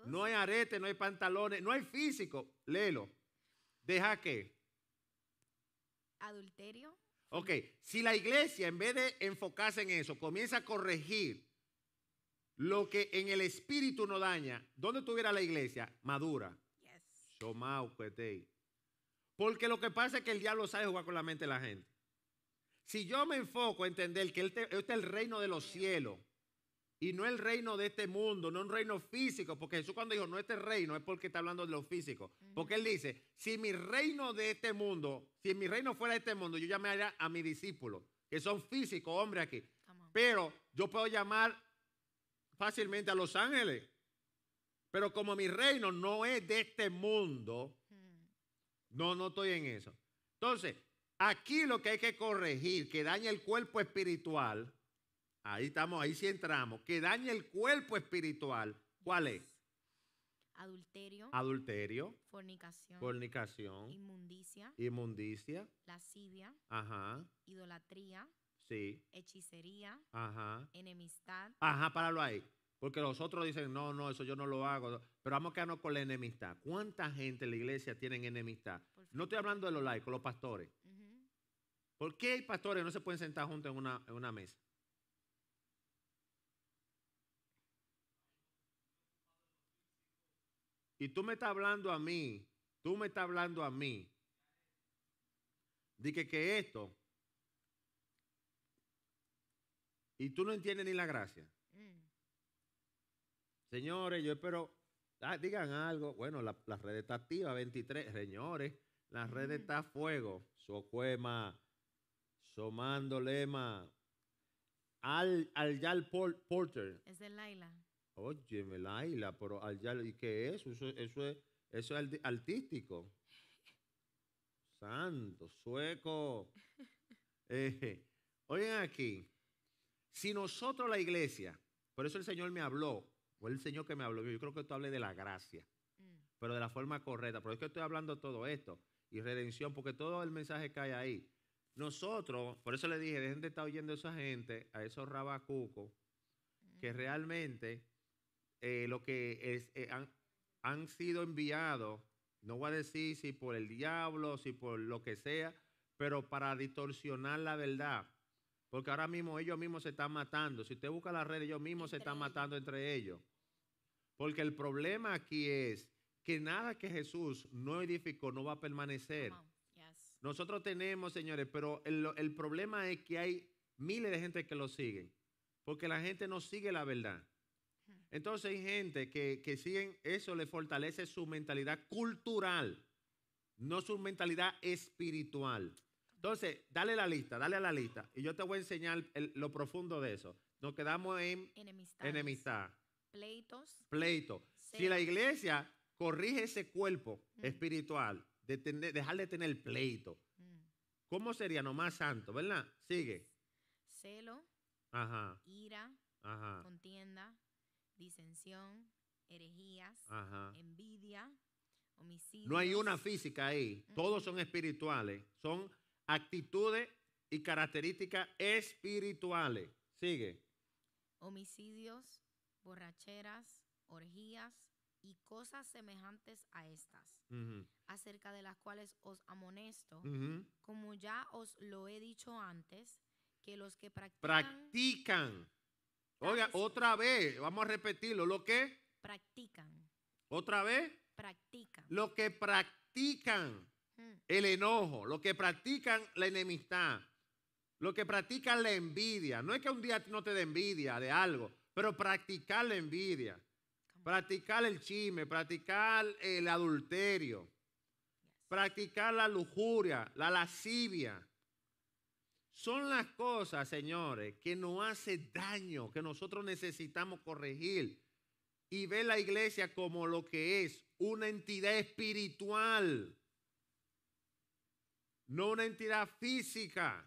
No hay arete, no hay pantalones, no hay físico. Léelo. ¿Deja qué? Adulterio. Ok, si la iglesia en vez de enfocarse en eso, comienza a corregir lo que en el espíritu no daña, ¿dónde estuviera la iglesia? Madura. Porque lo que pasa es que el diablo sabe jugar con la mente de la gente. Si yo me enfoco a entender que este es el reino de los cielos y no el reino de este mundo, no un reino físico, porque Jesús cuando dijo no este reino es porque está hablando de lo físico. Porque él dice, si mi reino de este mundo, si mi reino fuera de este mundo, yo llamaría a mis discípulos, que son físicos, hombre aquí. Pero yo puedo llamar fácilmente a los ángeles. Pero como mi reino no es de este mundo, hmm. no, no estoy en eso. Entonces, aquí lo que hay que corregir, que daña el cuerpo espiritual, Ahí estamos, ahí sí entramos. Que daña el cuerpo espiritual. ¿Cuál es? Adulterio. Adulterio. Fornicación. Fornicación. Inmundicia. Inmundicia. Lascivia. Ajá. Idolatría. Sí. Hechicería. Ajá. Enemistad. Ajá, páralo ahí. Porque los otros dicen, no, no, eso yo no lo hago. Pero vamos a quedarnos con la enemistad. ¿Cuánta gente en la iglesia tiene enemistad? No estoy hablando de los laicos, los pastores. ¿Por qué hay pastores que no se pueden sentar juntos en una mesa? Y tú me estás hablando a mí, tú me estás hablando a mí, di que, que esto, y tú no entiendes ni la gracia. Mm. Señores, yo espero, ah, digan algo, bueno, la, red está activa, 23, señores, la red mm. está a fuego, socuema, somando lema, al, al Yal Porter. Es de Laila. Oye, Laila, pero ¿y qué es? Eso, eso es, artístico. Santo, sueco. *laughs* Eh, oigan aquí, si nosotros la iglesia, por eso el Señor me habló, o el Señor que me habló, yo creo que tú hablé de la gracia, mm. pero de la forma correcta, porque es que estoy hablando todo esto, y redención, porque todo el mensaje cae ahí. Nosotros, por eso le dije, dejen de estar oyendo a esa gente, a esos rabacucos, que mm. realmente eh, lo que es, eh, han, sido enviados, no voy a decir si por el diablo, si por lo que sea, pero para distorsionar la verdad. Porque ahora mismo ellos mismos se están matando. Si usted busca las redes, ellos mismos se están matando entre ellos. Porque el problema aquí es que nada que Jesús no edificó no va a permanecer. Nosotros tenemos, señores, pero el, el problema es que hay miles de gente que lo siguen. Porque la gente no sigue la verdad. Entonces hay gente que, que eso le fortalece su mentalidad cultural, no su mentalidad espiritual. Entonces, dale la lista, dale a la lista. Y yo te voy a enseñar lo profundo de eso. Nos quedamos en enemistad. Pleitos. Pleito. Si la iglesia corrige ese cuerpo mm. espiritual, dejar de tener pleito, mm. ¿cómo sería nomás santo, verdad? Sigue. Celo. Ajá. Ira. Ajá. Contienda disensión, herejías, envidia, homicidio. No hay una física ahí, todos son espirituales, son actitudes y características espirituales. Sigue. Homicidios, borracheras, orgías y cosas semejantes a estas, acerca de las cuales os amonesto, como ya os lo he dicho antes, que los que practican, practican Oiga, otra vez, vamos a repetirlo, lo que practican. Otra vez, practican. Lo que practican mm. el enojo, lo que practican la enemistad, lo que practican la envidia. No es que un día no te dé envidia de algo, pero practicar la envidia, practicar el chisme, practicar el adulterio, practicar la lujuria, la lascivia, son las cosas, señores, que nos hace daño, que nosotros necesitamos corregir. Y ve la iglesia como lo que es, una entidad espiritual, no una entidad física.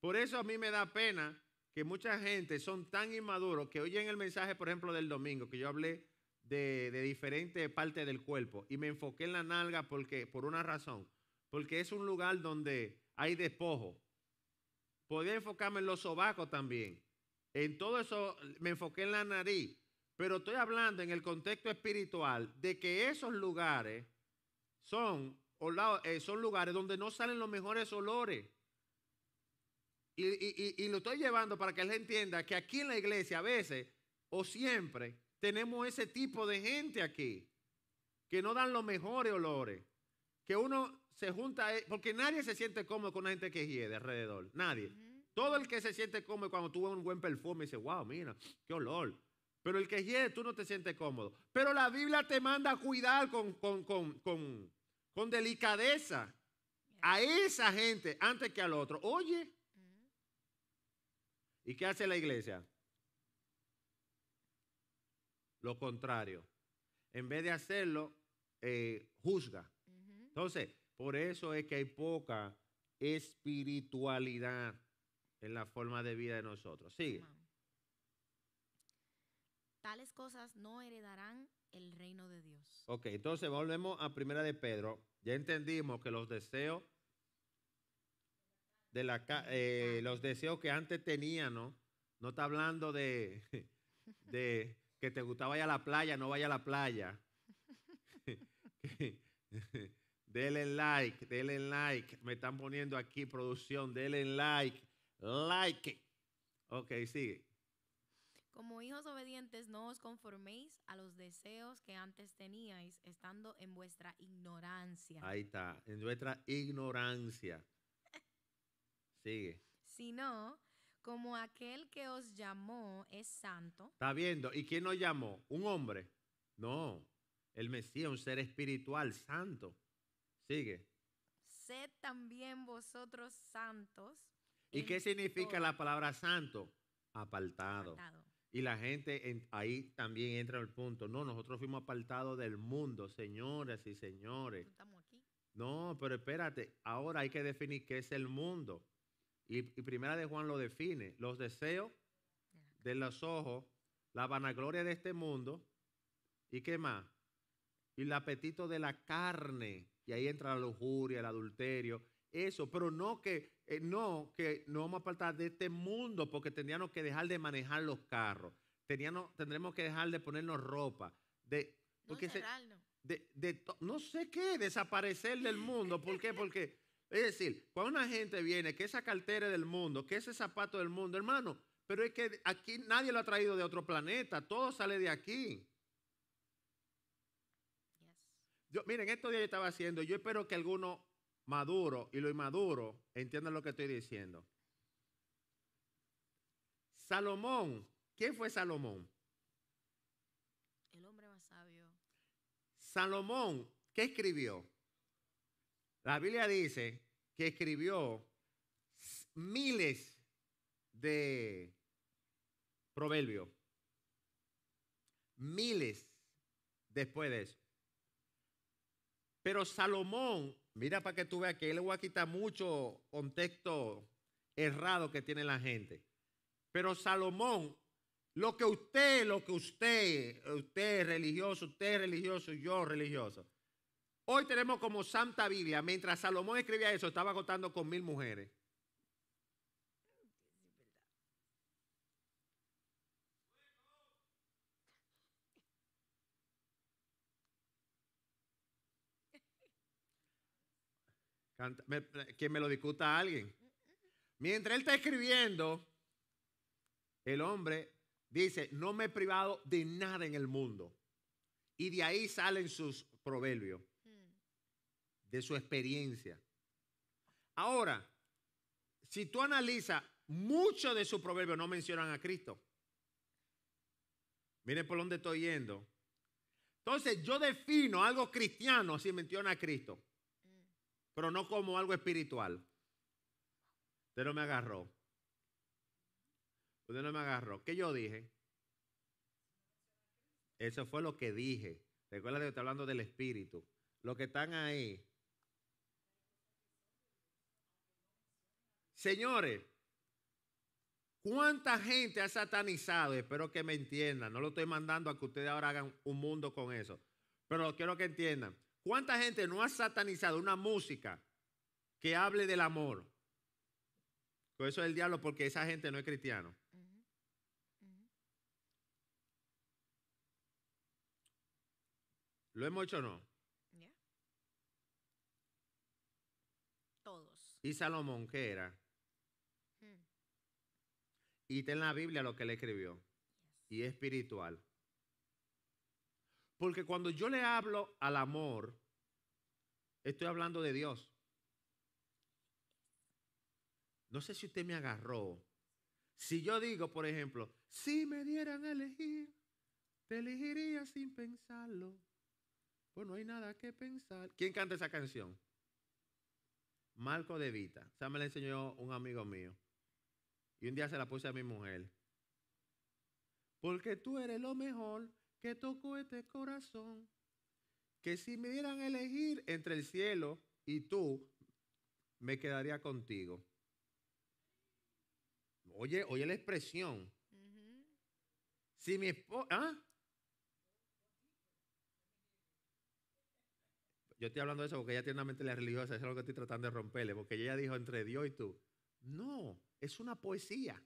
Por eso a mí me da pena que mucha gente son tan inmaduros que oyen el mensaje, por ejemplo, del domingo, que yo hablé de, diferentes partes del cuerpo y me enfoqué en la nalga porque, por una razón, porque es un lugar donde hay despojo. Podía enfocarme en los sobacos también. En todo eso me enfoqué en la nariz. Pero estoy hablando en el contexto espiritual de que esos lugares son, eh, son lugares donde no salen los mejores olores. Y, y, lo estoy llevando para que él entienda que aquí en la iglesia a veces o siempre tenemos ese tipo de gente aquí que no dan los mejores olores. Que uno se junta, porque nadie se siente cómodo con la gente que hiede alrededor, nadie. Todo el que se siente cómodo cuando tú ves un buen perfume dice, wow, mira, qué olor. Pero el que hiede, tú no te sientes cómodo. Pero la Biblia te manda a cuidar con, delicadeza a esa gente antes que al otro. Oye, ¿y qué hace la iglesia? Lo contrario. En vez de hacerlo, eh, juzga. Entonces, por eso es que hay poca espiritualidad en la forma de vida de nosotros. Sigue. Tales cosas no heredarán el reino de Dios. Ok, entonces volvemos a primera de Pedro. Ya entendimos que los deseos de la, eh, los deseos que antes tenían, ¿no? No está hablando de, *laughs* de que te gustaba ir a la playa, no vaya a la playa. *laughs* *laughs* Denle like, denle like. Me están poniendo aquí producción. Denle like, like. Ok, sigue. Como hijos obedientes, no os conforméis a los deseos que antes teníais, estando en vuestra ignorancia. Ahí está, en vuestra ignorancia. Sigue. Sino, como aquel que os llamó es santo. Está viendo, ¿y quién nos llamó? ¿Un hombre? No, el Mesías, un ser espiritual, santo. Sigue. Sed también vosotros santos. ¿Y qué significa la palabra santo? Apartado. Y la gente ahí también entra el punto. No, nosotros fuimos apartados del mundo, señores y señores. Estamos aquí. No, pero espérate, ahora hay que definir qué es el mundo. Y, y primera de Juan lo define, los deseos de los ojos, la vanagloria de este mundo, ¿y qué más? Y el apetito de la carne. Y ahí entra la lujuria, el adulterio, eso. Pero no que, eh, no, que no vamos a apartar de este mundo porque tendríamos que dejar de manejar los carros. Tendríamos tendremos que dejar de ponernos ropa. De, no, no sé qué, desaparecer del mundo. ¿Por qué? Porque, es decir, cuando una gente viene, que esa cartera del mundo, que ese zapato del mundo, hermano, pero es que aquí nadie lo ha traído de otro planeta, todo sale de aquí miren, estos días yo estaba haciendo, yo espero que alguno maduro y lo inmaduro entiendan lo que estoy diciendo. Salomón, ¿quién fue Salomón? El hombre más sabio. Salomón, ¿qué escribió? La Biblia dice que escribió miles de proverbios. Miles después de eso. Pero Salomón, mira para que tú veas que él voy a quitar mucho contexto errado que tiene la gente. Pero Salomón, lo que usted, lo que usted, usted religioso, usted religioso, yo religioso. Hoy tenemos como Santa Biblia, mientras Salomón escribía eso, estaba agotando con mil mujeres. me, que me lo discuta alguien. Mientras él está escribiendo, el hombre dice, no me he privado de nada en el mundo. Y de ahí salen sus proverbios, hmm. de su experiencia. Ahora, si tú analizas, muchos de sus proverbios no mencionan a Cristo. Miren por dónde estoy yendo. Entonces yo defino algo cristiano si menciona a Cristo pero no como algo espiritual. Usted no me agarró. Usted no me agarró. ¿Qué yo dije? Eso fue lo que dije. Recuerda que estoy hablando del espíritu. Los que están ahí. Señores, ¿cuánta gente ha satanizado? Espero que me entiendan. No lo estoy mandando a que ustedes ahora hagan un mundo con eso. Pero quiero que entiendan. ¿Cuánta gente no ha satanizado una música que hable del amor? Por eso es el diablo, porque esa gente no es cristiano. ¿Lo hemos hecho o no? Todos. ¿Y Salomón qué era? Hmm. Y está en la Biblia lo que le escribió. Y es espiritual. Porque cuando yo le hablo al amor, estoy hablando de Dios. No sé si usted me agarró. Si yo digo, por ejemplo, si me dieran a elegir, te elegiría sin pensarlo. Pues no hay nada que pensar. ¿Quién canta esa canción? Marco de Vita. O me la enseñó un amigo mío. Y un día se la puse a mi mujer. Porque tú eres lo mejor que tocó este corazón, que si me dieran elegir entre el cielo y tú, me quedaría contigo. Oye, oye la expresión. Si mi esposa... ¿ah? Yo estoy hablando de eso porque ella tiene una mente religiosa, eso es lo que estoy tratando de romperle, porque ella dijo entre Dios y tú. No, es una poesía.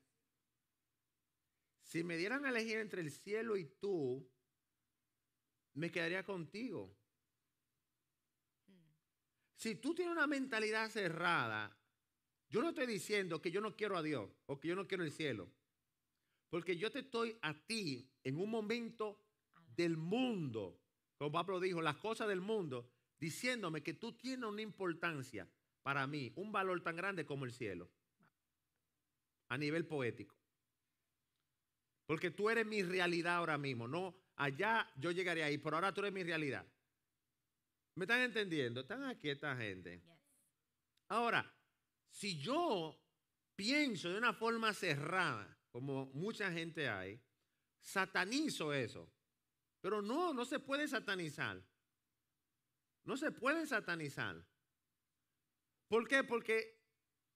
Si me dieran a elegir entre el cielo y tú, me quedaría contigo. Hmm. Si tú tienes una mentalidad cerrada, yo no estoy diciendo que yo no quiero a Dios o que yo no quiero el cielo. Porque yo te estoy a ti en un momento del mundo, como Pablo dijo, las cosas del mundo, diciéndome que tú tienes una importancia para mí, un valor tan grande como el cielo, a nivel poético. Porque tú eres mi realidad ahora mismo, no Allá yo llegaré ahí, por ahora tú eres mi realidad. ¿Me están entendiendo? Están aquí esta gente. Ahora, si yo pienso de una forma cerrada, como mucha gente hay, satanizo eso. Pero no, no se puede satanizar. No se puede satanizar. ¿Por qué? Porque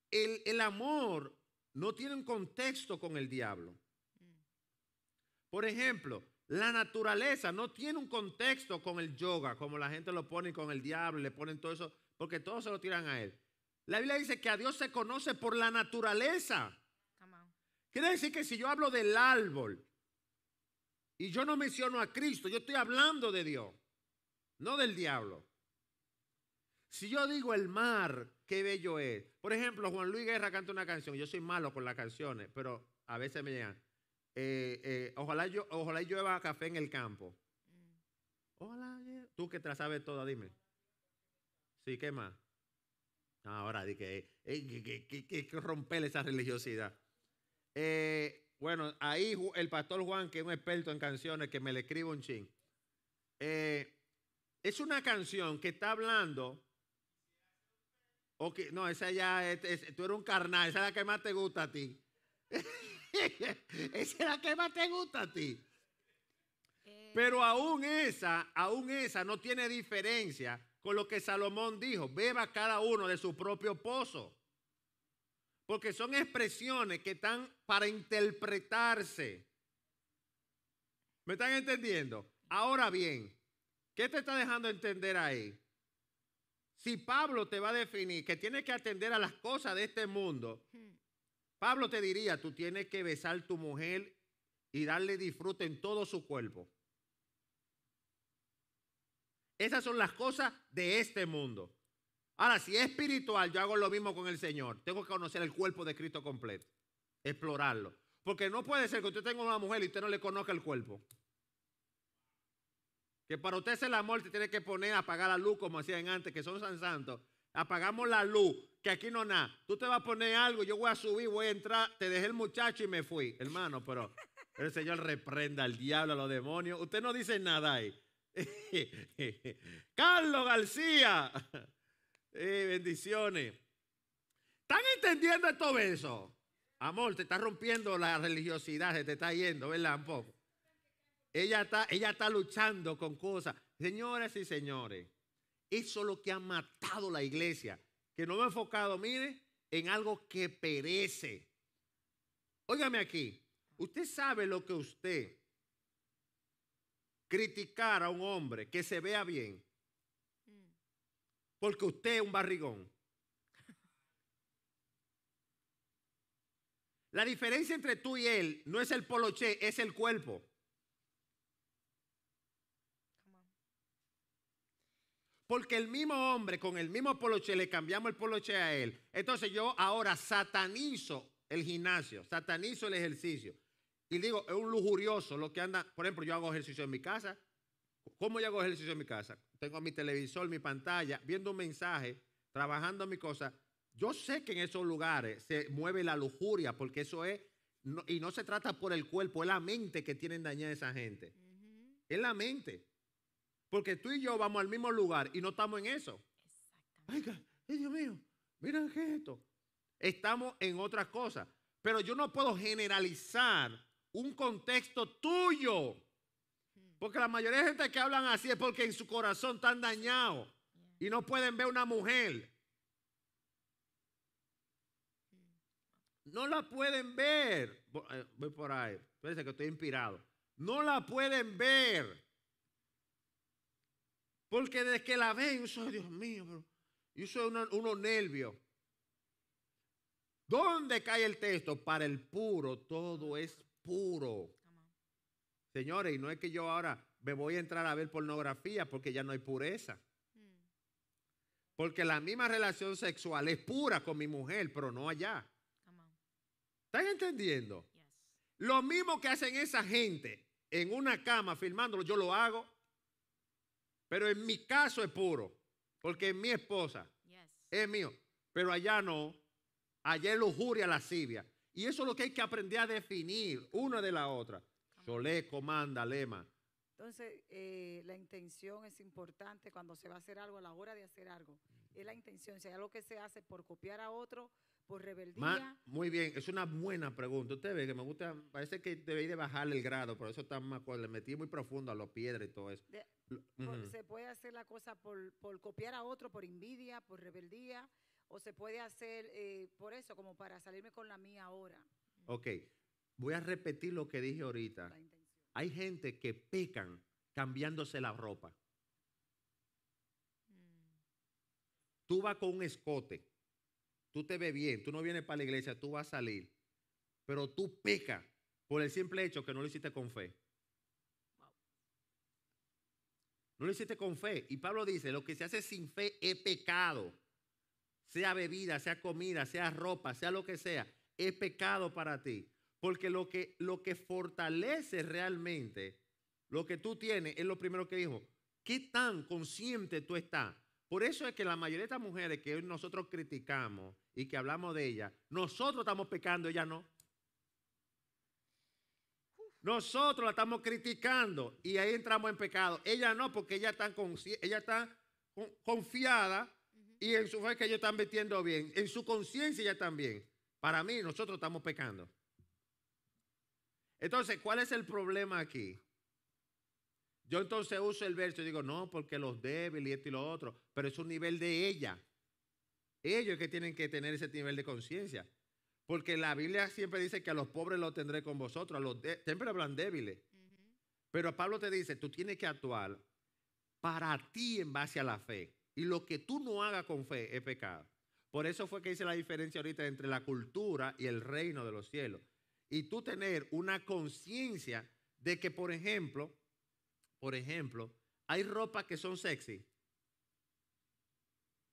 el, el amor no tiene un contexto con el diablo. Mm. Por ejemplo, la naturaleza no tiene un contexto con el yoga, como la gente lo pone con el diablo, le ponen todo eso, porque todos se lo tiran a él. La Biblia dice que a Dios se conoce por la naturaleza. Quiere decir que si yo hablo del árbol y yo no menciono a Cristo, yo estoy hablando de Dios, no del diablo. Si yo digo el mar, qué bello es. Por ejemplo, Juan Luis Guerra canta una canción. Yo soy malo con las canciones, pero a veces me llegan. Eh, eh, ojalá, yo, ojalá yo café en el campo. Ojalá, eh. tú que te la sabes toda, dime. Sí, ¿qué más? Ahora, di que, romper esa religiosidad. bueno, ahí el pastor Juan, que es un experto en canciones, que me le escribo un ching. es una canción que está hablando. que no, esa ya, tú eres un carnal, esa es la que más te gusta a ti. *laughs* esa es la que más te gusta a ti. Eh. Pero aún esa, aún esa no tiene diferencia con lo que Salomón dijo. Beba cada uno de su propio pozo. Porque son expresiones que están para interpretarse. ¿Me están entendiendo? Ahora bien, ¿qué te está dejando entender ahí? Si Pablo te va a definir que tienes que atender a las cosas de este mundo, hmm. Pablo te diría, tú tienes que besar tu mujer y darle disfrute en todo su cuerpo. Esas son las cosas de este mundo. Ahora, si es espiritual, yo hago lo mismo con el Señor. Tengo que conocer el cuerpo de Cristo completo, explorarlo. Porque no puede ser que usted tenga una mujer y usted no le conozca el cuerpo. Que para usted es la amor, tiene que poner a apagar la luz, como hacían antes, que son San Santos. Apagamos la luz que aquí no nada. Tú te vas a poner algo, yo voy a subir, voy a entrar, te dejé el muchacho y me fui. Hermano, pero el Señor reprenda al diablo, a los demonios. Usted no dice nada ahí. *laughs* Carlos García, bendiciones. ¿Están entendiendo todo eso? Amor, te está rompiendo la religiosidad, se te está yendo, ¿verdad? poco. Ella está, ella está luchando con cosas. Señoras y señores, eso es lo que ha matado la iglesia que no me he enfocado, mire, en algo que perece. Óigame aquí, usted sabe lo que usted criticar a un hombre que se vea bien, porque usted es un barrigón. La diferencia entre tú y él no es el poloche, es el cuerpo. Porque el mismo hombre con el mismo poloche le cambiamos el poloche a él. Entonces yo ahora satanizo el gimnasio, satanizo el ejercicio. Y digo, es un lujurioso lo que anda. Por ejemplo, yo hago ejercicio en mi casa. ¿Cómo yo hago ejercicio en mi casa? Tengo mi televisor, mi pantalla, viendo un mensaje, trabajando mi cosa. Yo sé que en esos lugares se mueve la lujuria, porque eso es, y no se trata por el cuerpo, es la mente que tienen dañada esa gente. Es la mente. Porque tú y yo vamos al mismo lugar y no estamos en eso. Exactamente. Ay, Dios mío, mira qué esto. Estamos en otras cosas. Pero yo no puedo generalizar un contexto tuyo. Porque la mayoría de gente que hablan así es porque en su corazón están dañados y no pueden ver una mujer. No la pueden ver. Eh, voy por ahí. Parece que estoy inspirado. No la pueden ver. Porque desde que la ven, yo Dios mío, bro. yo soy uno, uno nervio. ¿Dónde cae el texto? Para el puro, todo es puro. Señores, y no es que yo ahora me voy a entrar a ver pornografía porque ya no hay pureza. Porque la misma relación sexual es pura con mi mujer, pero no allá. ¿Están entendiendo? Lo mismo que hacen esa gente en una cama filmándolo, yo lo hago. Pero en mi caso es puro, porque mi esposa, es mío. Pero allá no, allá es lujuria, lascivia. Y eso es lo que hay que aprender a definir una de la otra. Solé, comanda, lema. Entonces, eh, la intención es importante cuando se va a hacer algo, a la hora de hacer algo. Es la intención, si hay algo que se hace por copiar a otro, por rebeldía. muy bien, es una buena pregunta. Usted ve que me gusta, parece que debéis de bajarle el grado, pero eso está más, pues, le metí muy profundo a los piedras y todo eso se puede hacer la cosa por, copiar a otro, por envidia, por rebeldía, o se puede hacer eh, por eso, como para salirme con la mía ahora. Ok, voy a repetir lo que dije ahorita. Hay gente que pecan cambiándose la ropa. Mm. Tú vas con un escote, tú te ves bien, tú no vienes para la iglesia, tú vas a salir, pero tú pecas por el simple hecho que no lo hiciste con fe. lo hiciste con fe. Y Pablo dice, lo que se hace sin fe es pecado. Sea bebida, sea comida, sea ropa, sea lo que sea, es pecado para ti. Porque lo que, lo que fortalece realmente lo que tú tienes es lo primero que dijo. ¿Qué tan consciente tú estás? Por eso es que la mayoría de estas mujeres que hoy nosotros criticamos y que hablamos de ellas, nosotros estamos pecando, ellas no. Nosotros la estamos criticando y ahí entramos en pecado. Ella no, porque ella está, confiada y en su fe que ellos están metiendo bien. En su conciencia ya bien, Para mí, nosotros estamos pecando. Entonces, ¿cuál es el problema aquí? Yo entonces uso el verso y digo, no, porque los débiles y esto y lo otro, pero es un nivel de ella. Ellos que tienen que tener ese nivel de conciencia. Porque la Biblia siempre dice que a los pobres los tendré con vosotros, siempre hablan débiles. Pero Pablo te dice, tú tienes que actuar para ti en base a la fe. Y lo que tú no hagas con fe es pecado. Por eso fue que hice la diferencia ahorita entre la cultura y el reino de los cielos. Y tú tener una conciencia de que, por ejemplo, por ejemplo, hay ropa que son sexy.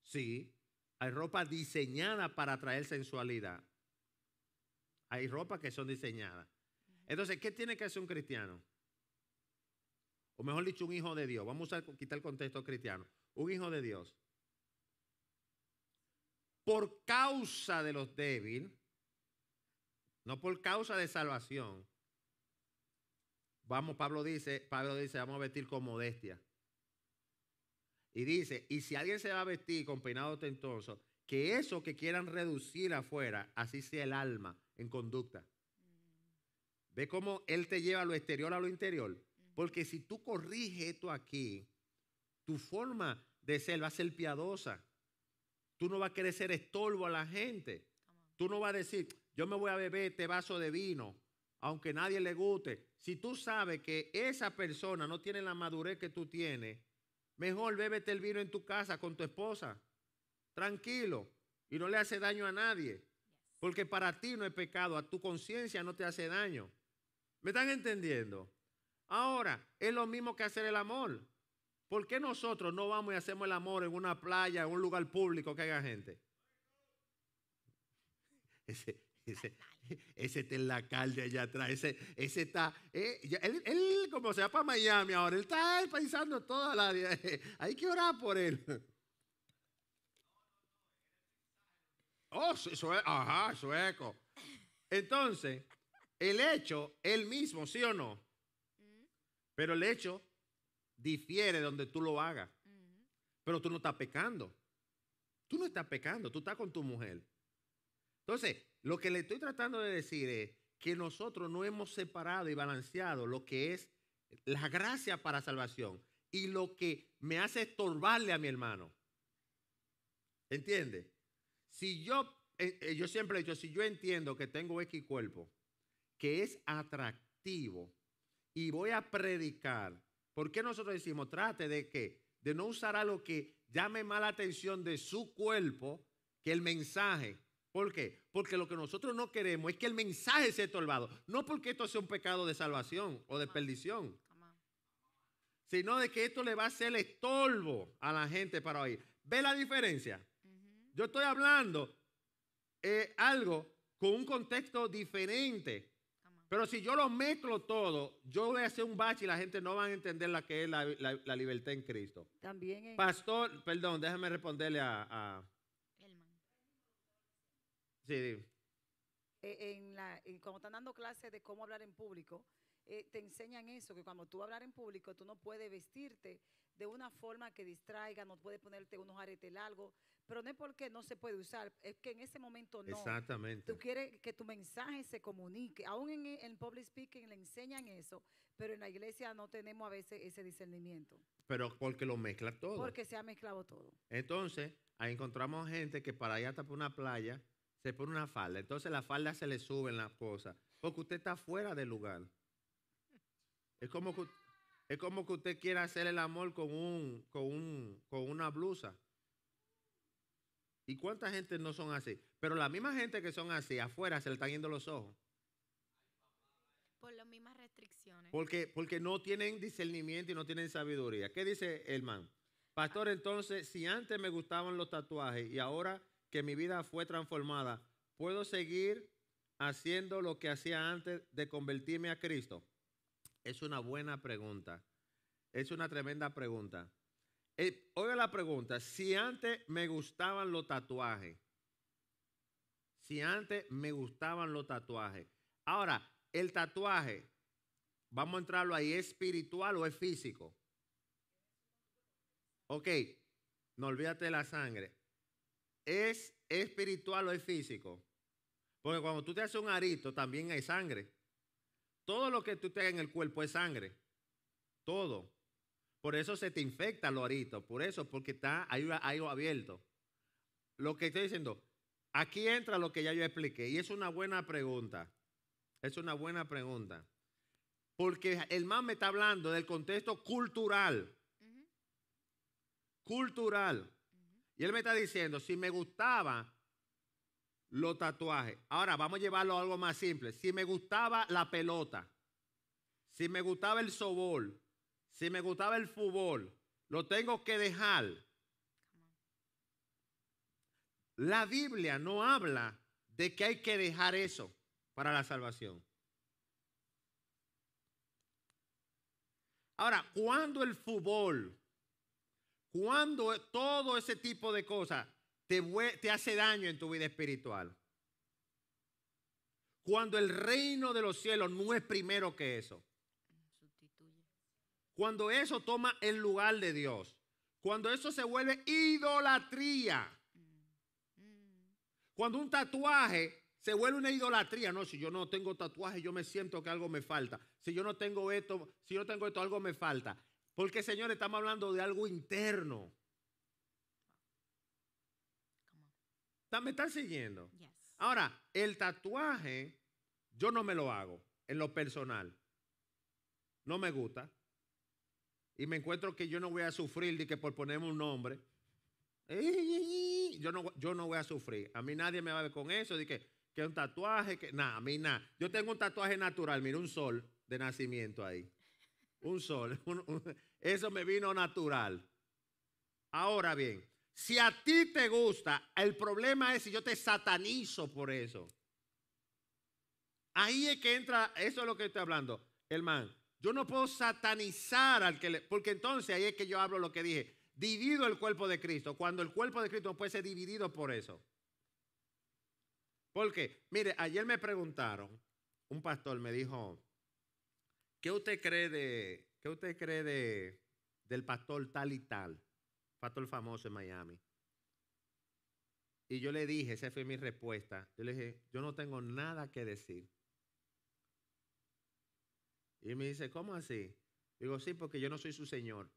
Sí, hay ropa diseñada para atraer sensualidad. Hay ropa que son diseñadas. Entonces, ¿qué tiene que hacer un cristiano? O mejor dicho, un hijo de Dios. Vamos a quitar el contexto cristiano. Un hijo de Dios. Por causa de los débiles, no por causa de salvación. Vamos, Pablo dice, Pablo dice, vamos a vestir con modestia. Y dice, y si alguien se va a vestir con peinado tentoso, que eso que quieran reducir afuera, así sea el alma, en conducta. Ve cómo Él te lleva a lo exterior, a lo interior. Porque si tú corriges esto aquí, tu forma de ser va a ser piadosa. Tú no vas a querer ser estorbo a la gente. Tú no vas a decir, yo me voy a beber este vaso de vino, aunque nadie le guste. Si tú sabes que esa persona no tiene la madurez que tú tienes, mejor bébete el vino en tu casa con tu esposa. Tranquilo. Y no le hace daño a nadie. Porque para ti no es pecado, a tu conciencia no te hace daño. ¿Me están entendiendo? Ahora, es lo mismo que hacer el amor. ¿Por qué nosotros no vamos y hacemos el amor en una playa, en un lugar público que haya gente? Ese, ese, ese está en la calle allá atrás, ese, ese está, eh, él, como se va para Miami ahora, él está pensando toda la... vida. *laughs* hay que orar por él. Oh, sueco. Ajá, sueco. Entonces, el hecho, el mismo, ¿sí o no? Mm. Pero el hecho difiere donde tú lo hagas. Mm. Pero tú no estás pecando. Tú no estás pecando, tú estás con tu mujer. Entonces, lo que le estoy tratando de decir es que nosotros no hemos separado y balanceado lo que es la gracia para salvación y lo que me hace estorbarle a mi hermano. ¿Entiendes? Si yo, eh, eh, yo siempre he dicho, si yo entiendo que tengo X cuerpo, que es atractivo, y voy a predicar, ¿por qué nosotros decimos, trate de que, de no usar algo que llame mala atención de su cuerpo que el mensaje? ¿Por qué? Porque lo que nosotros no queremos es que el mensaje sea estorbado. No porque esto sea un pecado de salvación o de perdición, sino de que esto le va a ser estorbo a la gente para oír. ¿Ve la diferencia? Yo estoy hablando eh, algo con un contexto diferente. Pero si yo lo mezclo todo, yo voy a hacer un bache y la gente no va a entender la que es la, libertad en Cristo. También Pastor, perdón, déjame responderle a... Sí, eh, En la, cuando están dando clases de cómo hablar en público, eh, te enseñan eso, que cuando tú hablas en público, tú no puedes vestirte de una forma que distraiga, no puede ponerte unos aretes largos, pero no es porque no se puede usar, es que en ese momento no. Exactamente. Tú quieres que tu mensaje se comunique. Aún en, el public speaking le enseñan eso, pero en la iglesia no tenemos a veces ese discernimiento. Pero porque lo mezcla todo. Porque se ha mezclado todo. Entonces, ahí encontramos gente que para allá está por una playa se pone una falda. Entonces la falda se le sube en la cosas. Porque usted está fuera del lugar. Es como que es como que usted quiera hacer el amor con, un, con, una blusa. ¿Y cuánta gente no son así? Pero la misma gente que son así, afuera se le están yendo los ojos. Por las mismas restricciones. Porque, porque no tienen discernimiento y no tienen sabiduría. ¿Qué dice el man? Pastor, ah. entonces, si antes me gustaban los tatuajes y ahora que mi vida fue transformada, ¿puedo seguir haciendo lo que hacía antes de convertirme a Cristo? Es una buena pregunta. Es una tremenda pregunta. Eh, oiga la pregunta, si antes me gustaban los tatuajes, si antes me gustaban los tatuajes, ahora, el tatuaje, vamos a entrarlo ahí, ¿es espiritual o es físico? Ok, no olvídate de la sangre. ¿Es espiritual o es físico? Porque cuando tú te haces un arito, también hay sangre. Todo lo que tú tengas en el cuerpo es sangre. Todo. Por eso se te infecta lo arito. Por eso, porque está ahí, abierto. Lo que estoy diciendo, aquí entra lo que ya yo expliqué. Y es una buena pregunta. Es una buena pregunta. Porque el man me está hablando del contexto cultural. Cultural. Y él me está diciendo, si me gustaba los tatuajes. Ahora vamos a llevarlo a algo más simple. Si me gustaba la pelota, si me gustaba el sobol, si me gustaba el fútbol, lo tengo que dejar. La Biblia no habla de que hay que dejar eso para la salvación. Ahora, cuando el fútbol, cuando todo ese tipo de cosas te, hace daño en tu vida espiritual. Cuando el reino de los cielos no es primero que eso. Cuando eso toma el lugar de Dios. Cuando eso se vuelve idolatría. Cuando un tatuaje se vuelve una idolatría. No, si yo no tengo tatuaje, yo me siento que algo me falta. Si yo no tengo esto, si yo tengo esto, algo me falta. Porque, señores, estamos hablando de algo interno. ¿Me están siguiendo? Ahora, el tatuaje, yo no me lo hago en lo personal. No me gusta. Y me encuentro que yo no voy a sufrir de que por ponerme un nombre. Yo no, yo no voy a sufrir. A mí nadie me va a ver con eso. De que, que un tatuaje, que nada, a mí nada. Yo tengo un tatuaje natural, mira, un sol de nacimiento ahí. Un sol. *laughs* eso me vino natural. Ahora bien, si a ti te gusta, el problema es si yo te satanizo por eso. Ahí es que entra, eso es lo que estoy hablando, Hermano, Yo no puedo satanizar al que le, porque entonces ahí es que yo hablo lo que dije. Divido el cuerpo de Cristo, cuando el cuerpo de Cristo puede ser dividido por eso. Porque, mire, ayer me preguntaron, un pastor me dijo, ¿qué usted cree de, qué usted cree de, del pastor tal y tal? pastor famoso en Miami. Y yo le dije, esa fue mi respuesta, yo le dije, yo no tengo nada que decir. Y me dice, ¿cómo así? Digo, sí, porque yo no soy su señor.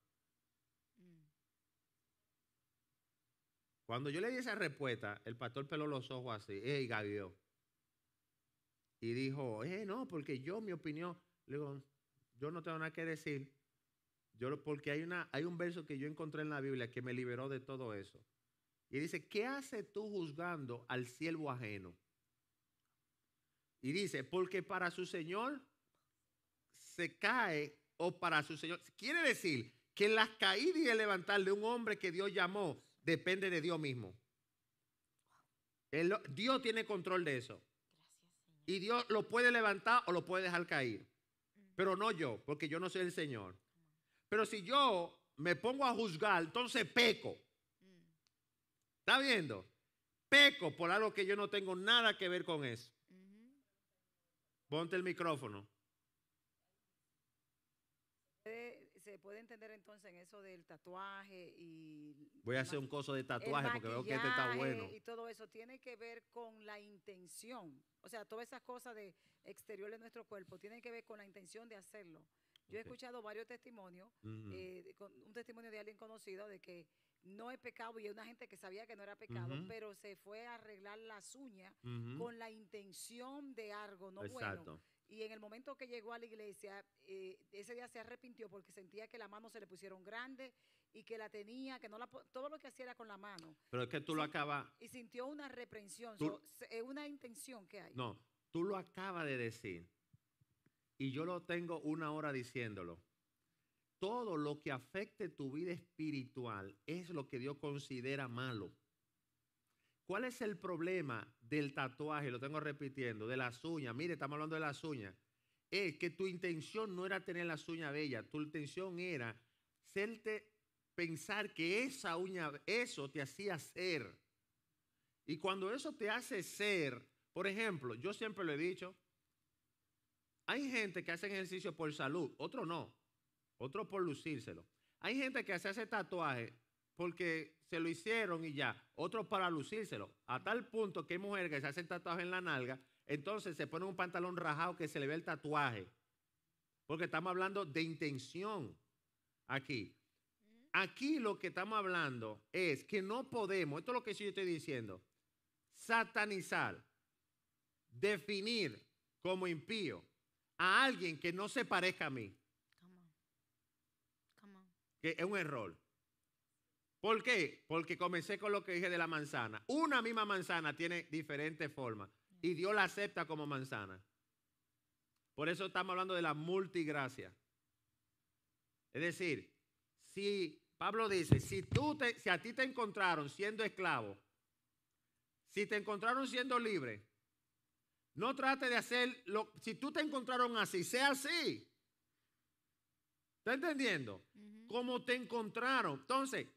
Cuando yo le di esa respuesta, el pastor peló los ojos así, ¡ey, gavió. Y dijo, eh, no, porque yo, mi opinión, le digo, yo no tengo nada que decir porque hay, una, hay un verso que yo encontré en la Biblia que me liberó de todo eso. Y dice, ¿qué haces tú juzgando al siervo ajeno? Y dice, porque para su Señor se cae o para su Señor. Quiere decir que las caídas y el levantar de un hombre que Dios llamó depende de Dios mismo. Dios tiene control de eso. y Dios lo puede levantar o lo puede dejar caer. Mm. Pero no yo, porque yo no soy el Señor. Pero si yo me pongo a juzgar, entonces peco. ¿Está viendo? Peco por algo que yo no tengo nada que ver con eso. Ponte el micrófono. se puede entender entonces en eso del tatuaje y... Voy a hacer un coso de tatuaje porque veo que este está bueno. Y todo eso tiene que ver con la intención. O sea, todas esas cosas de exterior de nuestro cuerpo tienen que ver con la intención de hacerlo. Yo he escuchado varios testimonios, eh, un testimonio de alguien conocido de que no es pecado y hay una gente que sabía que no era pecado, pero se fue a arreglar las uñas con la intención de algo no bueno. Y en el momento que llegó a la iglesia, eh, ese día se arrepintió porque sentía que las manos se le pusieron grandes y que la tenía, que no la todo lo que hacía era con la mano. Pero es que tú lo acabas. Y sintió una reprensión, es una intención que hay. No, tú lo acabas de decir y yo lo tengo una hora diciéndolo, todo lo que afecte tu vida espiritual es lo que Dios considera malo. ¿Cuál es el problema del tatuaje? Lo tengo repitiendo, de las uñas. Mire, estamos hablando de las uñas. Es que tu intención no era tener las uñas bellas, tu intención era serte, pensar que esa uña, eso te hacía ser. Y cuando eso te hace ser, por ejemplo, yo siempre lo he dicho, hay gente que hace ejercicio por salud, otro no, otro por lucírselo. Hay gente que se hace tatuaje porque se lo hicieron y ya, otro para lucírselo, a tal punto que hay mujeres que se hacen tatuaje en la nalga, entonces se ponen un pantalón rajado que se le ve el tatuaje, porque estamos hablando de intención aquí. Aquí lo que estamos hablando es que no podemos, esto es lo que yo estoy diciendo, satanizar, definir como impío a alguien que no se parezca a mí, que es un error. ¿Por qué? Porque comencé con lo que dije de la manzana. Una misma manzana tiene diferentes formas y Dios la acepta como manzana. Por eso estamos hablando de la multigracia. Es decir, si Pablo dice, si, tú si a ti te encontraron siendo esclavo, si te encontraron siendo libre, no trate de hacer lo. Si tú te encontraron así, sea así. ¿Está entendiendo? ¿Cómo te encontraron. Entonces,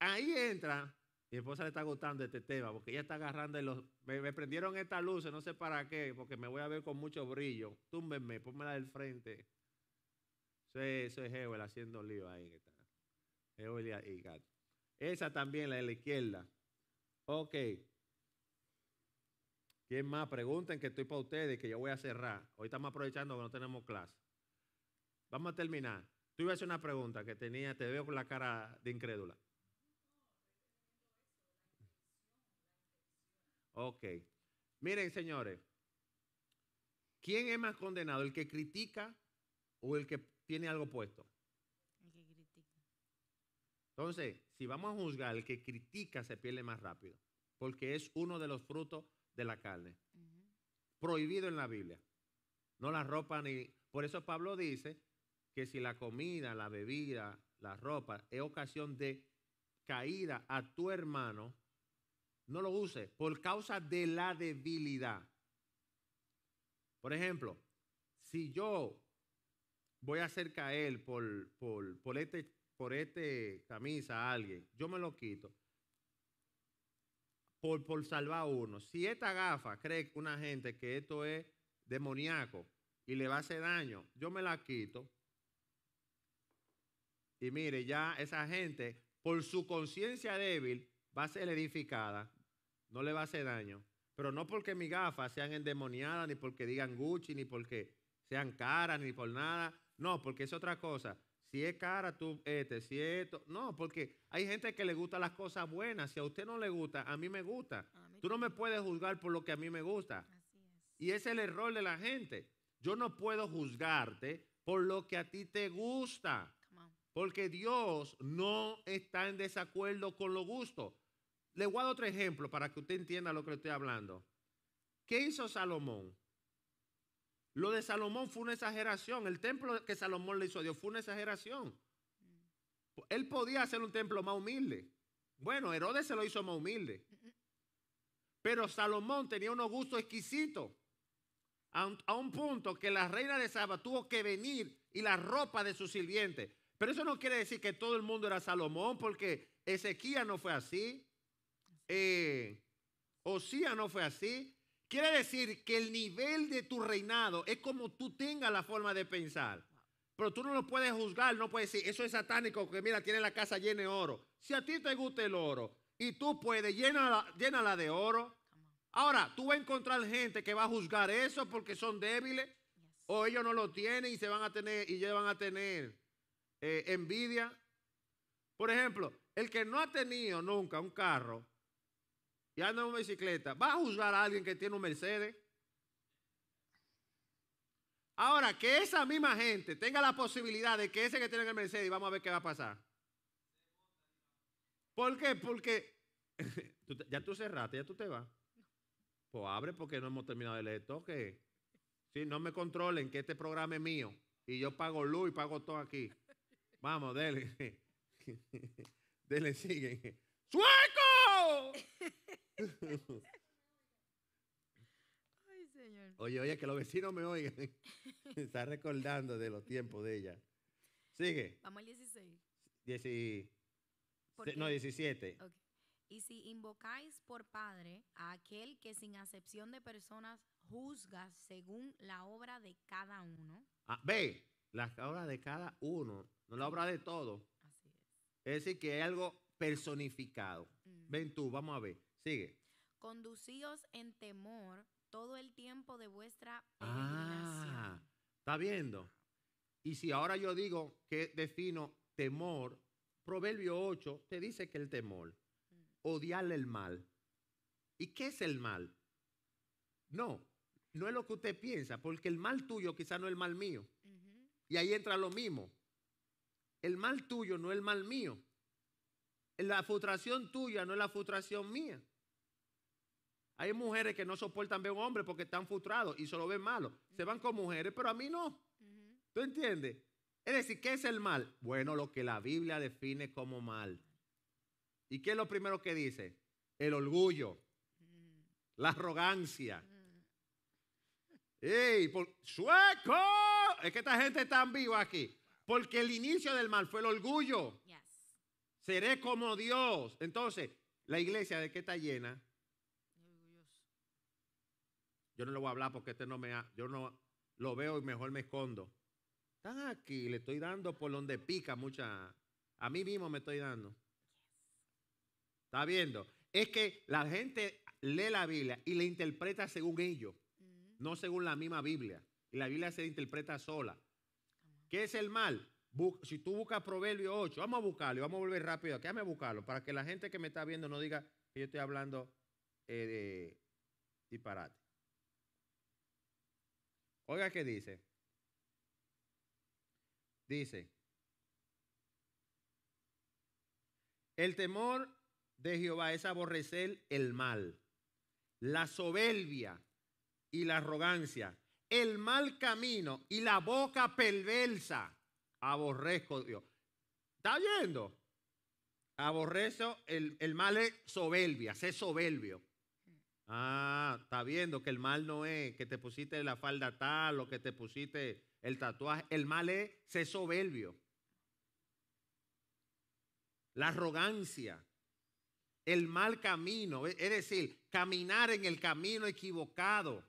ahí entra. Mi esposa le está gustando este tema porque ella está agarrando los. Me, prendieron esta luces, no sé para qué, porque me voy a ver con mucho brillo. Túmbenme, pónmela del frente. Soy, soy haciendo lío ahí. y, Esa también, la de la izquierda. Ok. ¿Quién más? Pregunten que estoy para ustedes, que yo voy a cerrar. Hoy estamos aprovechando que no tenemos clase. Vamos a terminar. Tú ibas a hacer una pregunta que tenía, te veo con la cara de incrédula. Ok. Miren, señores, ¿quién es más condenado? ¿El que critica o el que tiene algo puesto? El que critica. Entonces, si vamos a juzgar, el que critica se pierde más rápido, porque es uno de los frutos la carne. Prohibido en la Biblia. No la ropa ni... Por eso Pablo dice que si la comida, la bebida, la ropa es ocasión de caída a tu hermano, no lo use por causa de la debilidad. Por ejemplo, si yo voy a hacer caer por, por, por, este, por este camisa a alguien, yo me lo quito por, salvar a uno. Si esta gafa cree una gente que esto es demoníaco y le va a hacer daño, yo me la quito. Y mire, ya esa gente, por su conciencia débil, va a ser edificada, no le va a hacer daño. Pero no porque mis gafas sean endemoniadas, ni porque digan Gucci, ni porque sean caras, ni por nada. No, porque es otra cosa. Si es cara, tú este, si es esto. No, porque hay gente que le gusta las cosas buenas. Si a usted no le gusta, a mí me gusta. tú no me puedes juzgar por lo que a mí me gusta. Y es el error de la gente. Yo no puedo juzgarte por lo que a ti te gusta. Porque Dios no está en desacuerdo con lo gusto. Le voy a dar otro ejemplo para que usted entienda lo que le estoy hablando. ¿Qué hizo Salomón? Lo de Salomón fue una exageración. El templo que Salomón le hizo a Dios fue una exageración. Él podía hacer un templo más humilde. Bueno, Herodes se lo hizo más humilde. Pero Salomón tenía unos gustos exquisitos. A un, punto que la reina de Saba tuvo que venir y la ropa de su sirviente. Pero eso no quiere decir que todo el mundo era Salomón, porque Ezequías no fue así. Eh, Osía no fue así. Quiere decir que el nivel de tu reinado es como tú tengas la forma de pensar. Pero tú no lo puedes juzgar, no puedes decir, eso es satánico, que mira, tiene la casa llena de oro. Si a ti te gusta el oro y tú puedes, llénala, de oro. Ahora, tú vas a encontrar gente que va a juzgar eso porque son débiles o ellos no lo tienen y se van a tener y ya van a tener eh, envidia. Por ejemplo, el que no ha tenido nunca un carro, y anda en bicicleta, ¿va a juzgar a alguien que tiene un Mercedes? Ahora, que esa misma gente tenga la posibilidad de que ese que tiene el Mercedes, vamos a ver qué va a pasar. ¿Por qué? Porque *laughs* ya tú cerraste, ya tú te vas. Pues abre porque no hemos terminado de leer toque. Si no me controlen, que este programa es mío. Y yo pago luz y pago todo aquí. Vamos, dele. *laughs* dele, sigue. ¡Sueco! *laughs* Ay, Oye, oye, que los vecinos me oigan. *laughs* Está recordando de los tiempos de ella. Sigue. Vamos al 16. No, 17. Y si invocáis por Padre a aquel que sin acepción de personas juzga según la obra de cada uno. Ah, ve, la obra de cada uno, no la obra de todo. es. Es decir, que hay algo personificado. Mm. Ven tú, vamos a ver. Sigue. Conducidos en temor todo el tiempo de vuestra ah, peregrinación. Ah, ¿está viendo? Y si ahora yo digo que defino temor, Proverbio 8 te dice que el temor, mm. odiarle el mal. ¿Y qué es el mal? No, no es lo que usted piensa, porque el mal tuyo quizá no es el mal mío. Y ahí entra lo mismo. El mal tuyo no es el mal mío la frustración tuya no es la frustración mía. Hay mujeres que no soportan ver a un hombre porque están frustrados y solo ven malo. Se van con mujeres, pero a mí no. ¿Tú entiendes? Es decir, ¿qué es el mal? Bueno, lo que la Biblia define como mal. ¿Y qué es lo primero que dice? El orgullo, la arrogancia. ¡Ey! ¡Sueco! Es que esta gente está en vivo aquí. Porque el inicio del mal fue el orgullo. Seré como Dios. Entonces, la iglesia de qué está llena? Yo no le voy a hablar porque este no me ha, yo no lo veo y mejor me escondo. Están aquí, le estoy dando por donde pica mucha. A mí mismo me estoy dando. ¿Está viendo? Es que la gente lee la Biblia y la interpreta según ellos, mm. no según la misma Biblia. Y la Biblia se interpreta sola. ¿Qué es el mal? si tú buscas Proverbio 8, vamos a buscarlo, vamos a volver rápido, Quédame déjame buscarlo, para que la gente que me está viendo no diga que yo estoy hablando eh, de disparate. Oiga qué dice. Dice, el temor de Jehová es aborrecer el mal, la soberbia y la arrogancia, el mal camino y la boca perversa aborrezco Dios. ¿Está viendo? Aborrezo, el, mal es soberbia, se soberbio. Ah, está viendo que el mal no es que te pusiste la falda tal o que te pusiste el tatuaje. El mal es ser soberbio. La arrogancia. El mal camino. Es decir, caminar en el camino equivocado.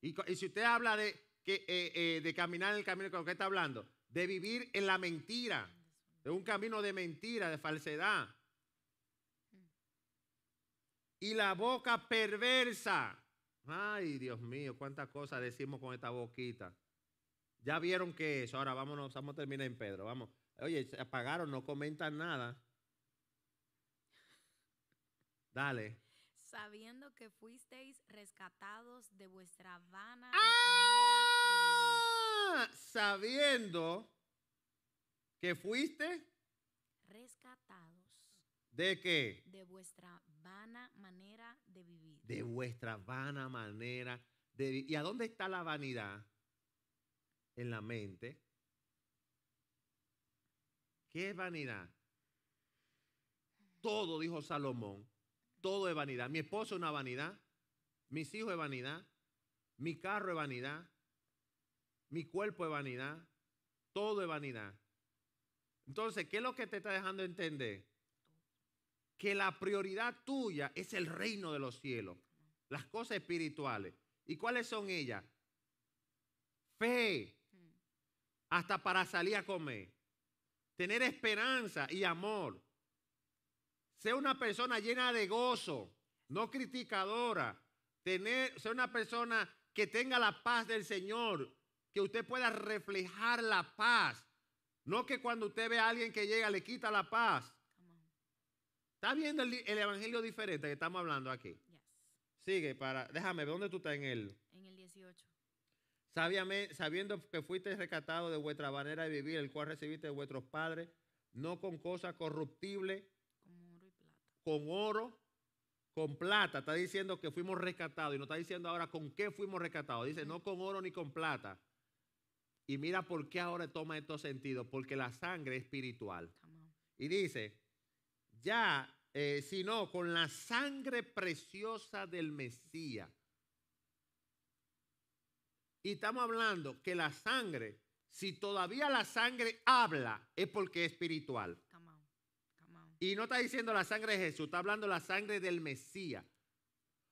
Y, si usted habla de, que, eh, eh, de caminar en el camino, ¿con qué está hablando? de vivir en la mentira, de un camino de mentira, de falsedad. Y la boca perversa. Ay, Dios mío, cuántas cosas decimos con esta boquita. Ya vieron que eso. Ahora vámonos, vamos a terminar en Pedro. Vamos. Oye, se apagaron, no comentan nada. Dale. Sabiendo que fuisteis rescatados de vuestra vana. ¡Ah! sabiendo que fuiste rescatados. ¿De qué? De vuestra vana manera de vivir. De vuestra vana manera de vivir. ¿Y a dónde está la vanidad? En la mente. ¿Qué es vanidad? Todo, dijo Salomón, todo es vanidad. Mi esposo es una vanidad, mis hijos es vanidad, mi carro es vanidad, mi cuerpo es vanidad. Todo es vanidad. Entonces, ¿qué es lo que te está dejando entender? Que la prioridad tuya es el reino de los cielos, las cosas espirituales. ¿Y cuáles son ellas? Fe, hasta para salir a comer, tener esperanza y amor. Ser una persona llena de gozo, no criticadora. ser una persona que tenga la paz del Señor, que usted pueda reflejar la paz. No que cuando usted ve a alguien que llega le quita la paz. ¿Está viendo el, evangelio diferente que estamos hablando aquí? sí, Sigue para, déjame, ¿dónde tú estás en él? En el 18. sabiendo que fuiste rescatado de vuestra manera de vivir, el cual recibiste de vuestros padres, no con cosa corruptible, oro y plata. con oro, con plata. Está diciendo que fuimos rescatados y no está diciendo ahora con qué fuimos rescatados. Dice, no con oro ni con plata, y mira por qué ahora toma estos sentidos, porque la sangre es espiritual. Y dice, ya, eh, si sino con la sangre preciosa del Mesías. Y estamos hablando que la sangre, si todavía la sangre habla, es porque es espiritual. Y no está diciendo la sangre de Jesús, está hablando la sangre del Mesías.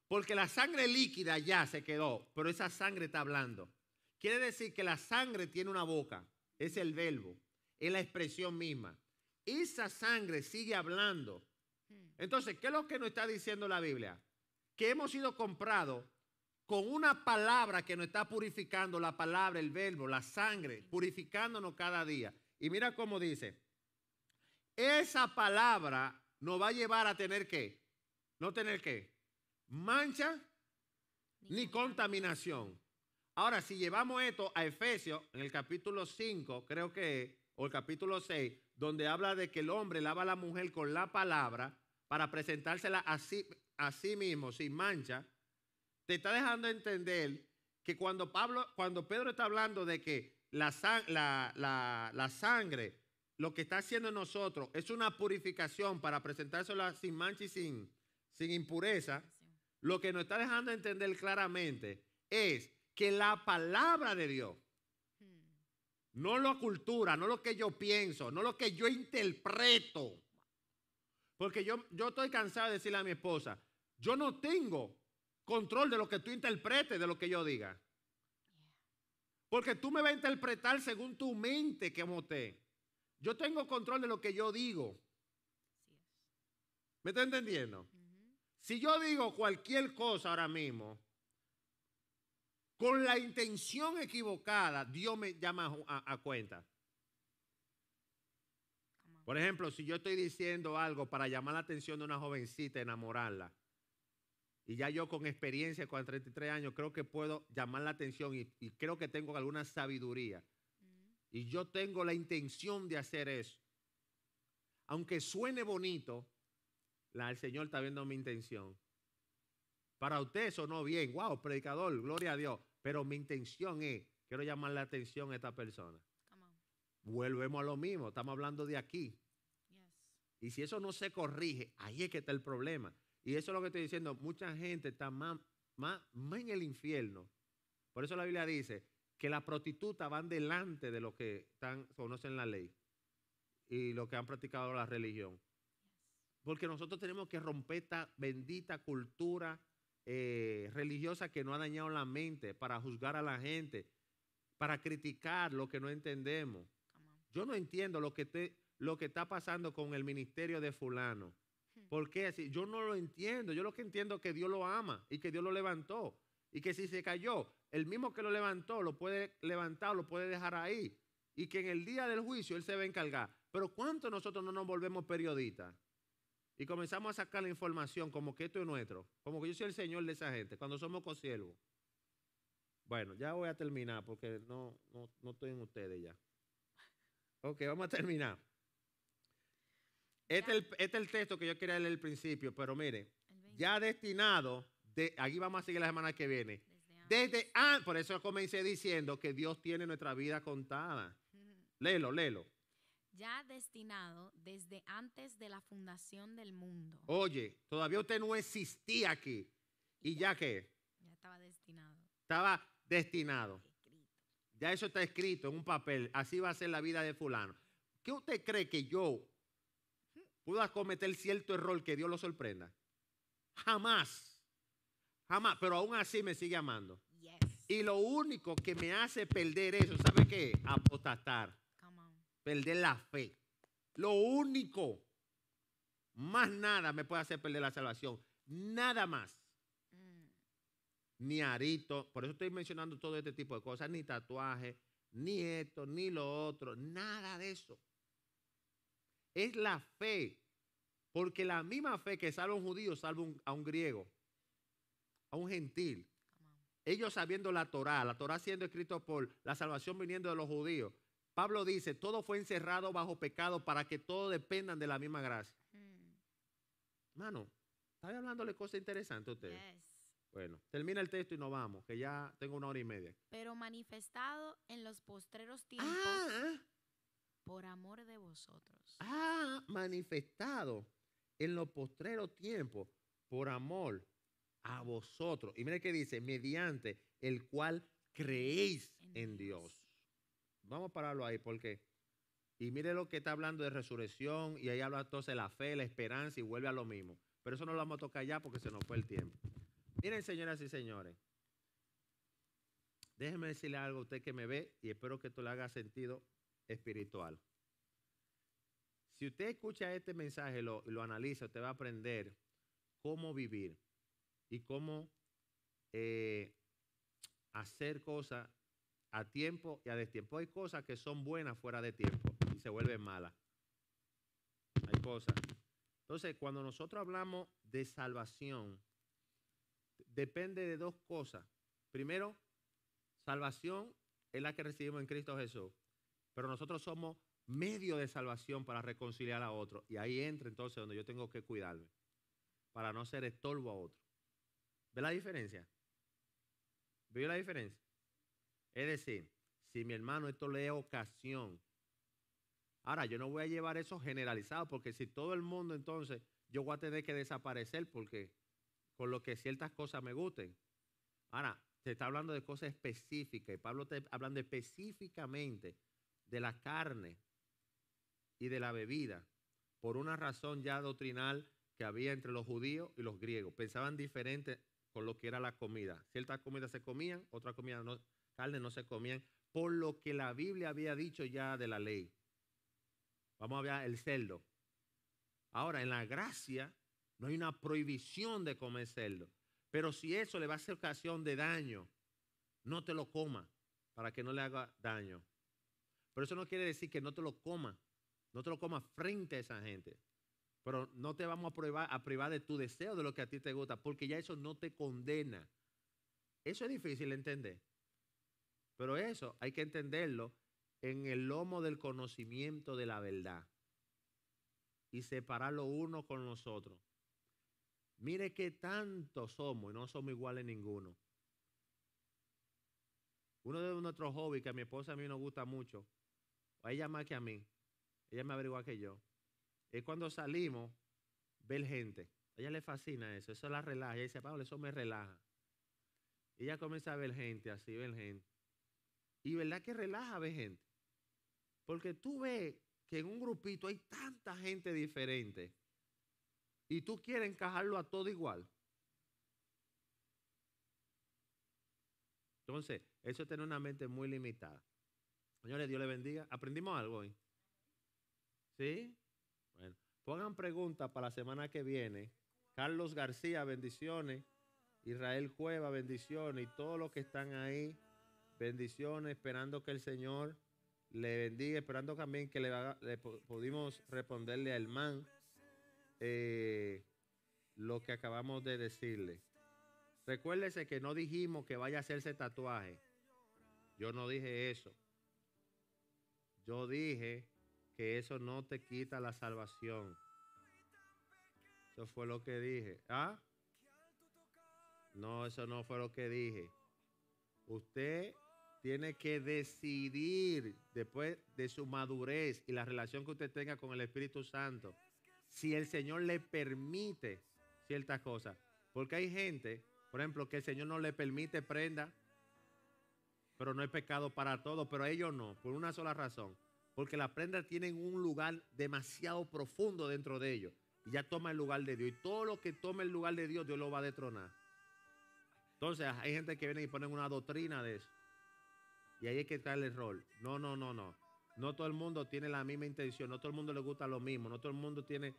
Porque la sangre líquida ya se quedó, pero esa sangre está hablando. Quiere decir que la sangre tiene una boca, es el verbo, es la expresión misma. Esa sangre sigue hablando. Hmm. Entonces, ¿qué es lo que nos está diciendo la Biblia? Que hemos sido comprados con una palabra que nos está purificando, la palabra, el verbo, la sangre, purificándonos cada día. Y mira cómo dice, esa palabra nos va a llevar a tener qué, no tener qué, mancha ni contaminación. Ahora, si llevamos esto a Efesios, en el capítulo 5, creo que, o el capítulo 6, donde habla de que el hombre lava a la mujer con la palabra para presentársela a sí, mismo, sin mancha, te está dejando entender que cuando, Pablo, cuando Pedro está hablando de que la, sangre, lo que está haciendo nosotros es una purificación para presentársela sin mancha y sin, sin impureza, lo que nos está dejando entender claramente es que la palabra de Dios, hmm. no la cultura, no lo que yo pienso, no lo que yo interpreto, porque yo, yo estoy cansado de decirle a mi esposa, yo no tengo control de lo que tú interpretes, de lo que yo diga. Porque tú me vas a interpretar según tu mente que moté. Yo tengo control de lo que yo digo. ¿Me está entendiendo? Si yo digo cualquier cosa ahora mismo, con la intención equivocada, Dios me llama a, cuenta. Por ejemplo, si yo estoy diciendo algo para llamar la atención de una jovencita, enamorarla, y ya yo con experiencia, con 33 años, creo que puedo llamar la atención y, creo que tengo alguna sabiduría. Mm. Y yo tengo la intención de hacer eso. Aunque suene bonito, el Señor está viendo mi intención. Para usted no bien. Wow, predicador, gloria a Dios. Pero mi intención es, quiero llamar la atención a esta persona. Vuelvemos a lo mismo, estamos hablando de aquí. Y si eso no se corrige, ahí es que está el problema. Y eso es lo que estoy diciendo, mucha gente está más, más, en el infierno. Por eso la Biblia dice que las prostitutas van delante de los que están, conocen la ley y los que han practicado la religión. Porque nosotros tenemos que romper esta bendita cultura eh, religiosa que no ha dañado la mente, para juzgar a la gente, para criticar lo que no entendemos. Yo no entiendo lo que, te, lo que está pasando con el ministerio de fulano. Hmm. ¿Por qué? yo no lo entiendo. Yo lo que entiendo es que Dios lo ama y que Dios lo levantó. Y que si se cayó, el mismo que lo levantó lo puede levantar, lo puede dejar ahí. Y que en el día del juicio Él se va a encargar. Pero cuánto nosotros no nos volvemos periodistas? y comenzamos a sacar la información como que esto es nuestro, como que yo soy el Señor de esa gente, cuando somos conciervos Bueno, ya voy a terminar porque no, no, estoy en ustedes ya. Ok, vamos a terminar. Este es, el, este texto que yo quería leer al principio, pero mire, ya destinado, de, aquí vamos a seguir la semana que viene. Desde por eso comencé diciendo que Dios tiene nuestra vida contada. *laughs* Léelo, léelo ya destinado desde antes de la fundación del mundo. Oye, todavía usted no existía aquí. ¿Y ya, qué? Ya estaba destinado. Estaba destinado. Ya eso está escrito en un papel. Así va a ser la vida de fulano. ¿Qué usted cree que yo pueda cometer cierto error que Dios lo sorprenda? Jamás. Jamás. Pero aún así me sigue amando. Y lo único que me hace perder eso, ¿sabe qué? Apostatar perder la fe. Lo único, más nada me puede hacer perder la salvación. Nada más. Mm. Ni arito, por eso estoy mencionando todo este tipo de cosas, ni tatuaje, ni esto, ni lo otro, nada de eso. Es la fe, porque la misma fe que salva a un judío salva a un griego, a un gentil. Ellos sabiendo la Torah, la Torah siendo escrita por la salvación viniendo de los judíos, Pablo dice, todo fue encerrado bajo pecado para que todos dependan de la misma gracia. Hermano, mm. está hablándole cosas interesantes a ustedes. Bueno, termina el texto y nos vamos, que ya tengo una hora y media. Pero manifestado en los postreros tiempos ah, ah. por amor de vosotros. Ah, manifestado en los postreros tiempos por amor a vosotros. Y mire qué dice, mediante el cual creéis en, Dios Vamos a pararlo ahí ¿por qué? Y mire lo que está hablando de resurrección y ahí habla entonces la fe, la esperanza y vuelve a lo mismo. Pero eso no lo vamos a tocar ya porque se nos fue el tiempo. Miren, señoras y señores, déjenme decirle algo a usted que me ve y espero que esto le haga sentido espiritual. Si usted escucha este mensaje y lo, analiza, usted va a aprender cómo vivir y cómo eh, hacer cosas a tiempo y a destiempo. Hay cosas que son buenas fuera de tiempo y se vuelven malas. Hay cosas. Entonces, cuando nosotros hablamos de salvación, depende de dos cosas. Primero, salvación es la que recibimos en Cristo Jesús, pero nosotros somos medio de salvación para reconciliar a otro. Y ahí entra entonces donde yo tengo que cuidarme, para no ser estorbo a otro. ¿Ve la diferencia? ¿Ve la diferencia? Es decir, si mi hermano esto le da ocasión. Ahora, yo no voy a llevar eso generalizado, porque si todo el mundo entonces, yo voy a tener que desaparecer porque con lo que ciertas cosas me gusten. Ahora, se está hablando de cosas específicas y Pablo está hablando específicamente de la carne y de la bebida por una razón ya doctrinal que había entre los judíos y los griegos. Pensaban diferente con lo que era la comida. Ciertas comidas se comían, otras comidas no, carne no se comían, por lo que la Biblia había dicho ya de la ley. Vamos a ver el cerdo. Ahora, en la gracia no hay una prohibición de comer cerdo. Pero si eso le va a hacer ocasión de daño, no te lo coma para que no le haga daño. Pero eso no quiere decir que no te lo coma. No te lo coma frente a esa gente. Pero no te vamos a privar, a privar de tu deseo de lo que a ti te gusta, porque ya eso no te condena. Eso es difícil de entender. Pero eso hay que entenderlo en el lomo del conocimiento de la verdad y separarlo uno con los otros. Mire qué tanto somos y no somos iguales ninguno. Uno de nuestros hobbies que a mi esposa a mí nos gusta mucho, a ella más que a mí, ella me averigua que yo, es cuando salimos ver gente. A ella le fascina eso, eso la relaja. Ella dice, Pablo, eso me relaja. ella comienza a ver gente así, ver gente. Y verdad que relaja ve gente. Porque tú ves que en un grupito hay tanta gente diferente y tú quieres encajarlo a todo igual. Entonces, eso es tener una mente muy limitada. Señores, Dios les bendiga. ¿Aprendimos algo hoy? ¿Sí? Bueno, pongan preguntas para la semana que viene. Carlos García, bendiciones. Israel Cueva, bendiciones. Y todos los que están ahí. Bendiciones, esperando que el Señor le bendiga, esperando también que le, pudimos responderle al man eh, lo que acabamos de decirle. Recuérdese que no dijimos que vaya a hacerse tatuaje. Yo no dije eso. Yo dije que eso no te quita la salvación. Eso fue lo que dije. ¿Ah? No, eso no fue lo que dije. Usted tiene que decidir después de su madurez y la relación que usted tenga con el Espíritu Santo, si el Señor le permite ciertas cosas. Porque hay gente, por ejemplo, que el Señor no le permite prenda, pero no hay pecado para todos, pero ellos no, por una sola razón. Porque las prendas tienen un lugar demasiado profundo dentro de ellos. Y ya toma el lugar de Dios. Y todo lo que tome el lugar de Dios, Dios lo va a detronar. Entonces hay gente que viene y ponen una doctrina de eso. Y ahí es que está el error. No, no, no, no. No todo el mundo tiene la misma intención, no todo el mundo le gusta lo mismo, no todo el mundo tiene...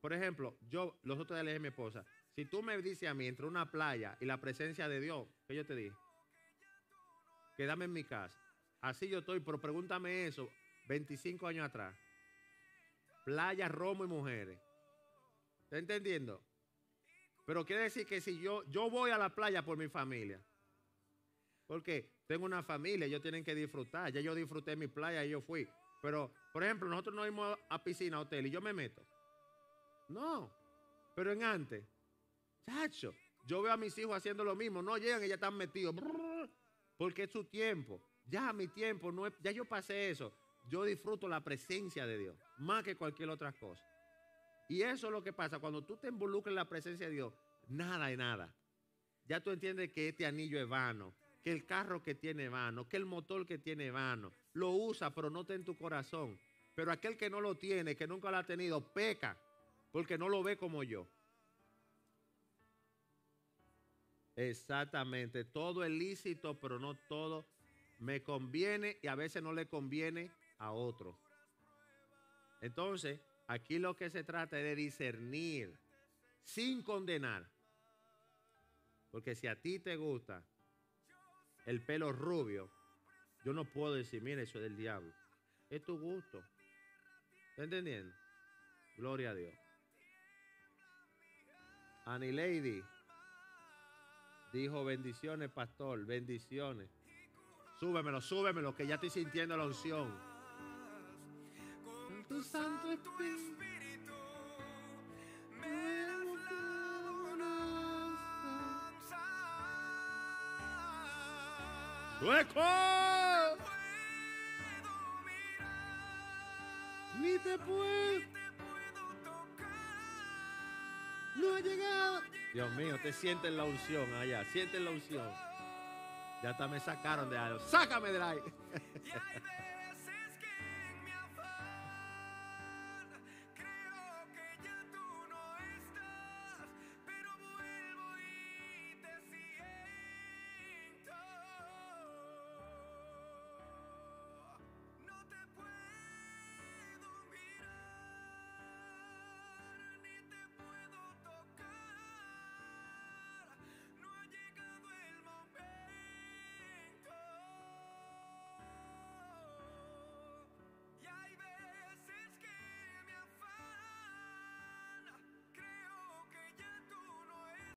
Por ejemplo, yo los otros días le dije mi esposa, si tú me dices a mí entre una playa y la presencia de Dios, que yo te dije, quédame en mi casa. Así yo estoy, pero pregúntame eso 25 años atrás. Playa, romo y mujeres. ¿Está entendiendo? Pero quiere decir que si yo, yo voy a la playa por mi familia. ¿Por qué? Tengo una familia, ellos tienen que disfrutar. Ya yo disfruté mi playa y yo fui. Pero, por ejemplo, nosotros no íbamos a piscina, hotel y yo me meto. No, pero en antes, chacho, yo veo a mis hijos haciendo lo mismo. No llegan ellos están metidos. Porque es su tiempo. Ya mi tiempo, no ya yo pasé eso. Yo disfruto la presencia de Dios más que cualquier otra cosa. Y eso es lo que pasa. Cuando tú te involucras en la presencia de Dios, nada de nada. Ya tú entiendes que este anillo es vano que el carro que tiene vano, que el motor que tiene vano, lo usa, pero no está en tu corazón. Pero aquel que no lo tiene, que nunca lo ha tenido, peca, porque no lo ve como yo. Exactamente, todo es lícito, pero no todo me conviene y a veces no le conviene a otro. Entonces, aquí lo que se trata es de discernir sin condenar. Porque si a ti te gusta el pelo rubio, yo no puedo decir, mira eso es del diablo. Es tu gusto. ¿Está entendiendo? Gloria a Dios. Annie Lady dijo, bendiciones, pastor, bendiciones. Súbemelo, súbemelo, que ya estoy sintiendo la unción. Con tu Santo Espíritu. Me... ¡Sueco! Ni te puedo. tocar! No ha llegado. Dios mío, te sienten la unción allá. Sienten la unción. Ya hasta me sacaron de algo. ¡Sácame de ahí!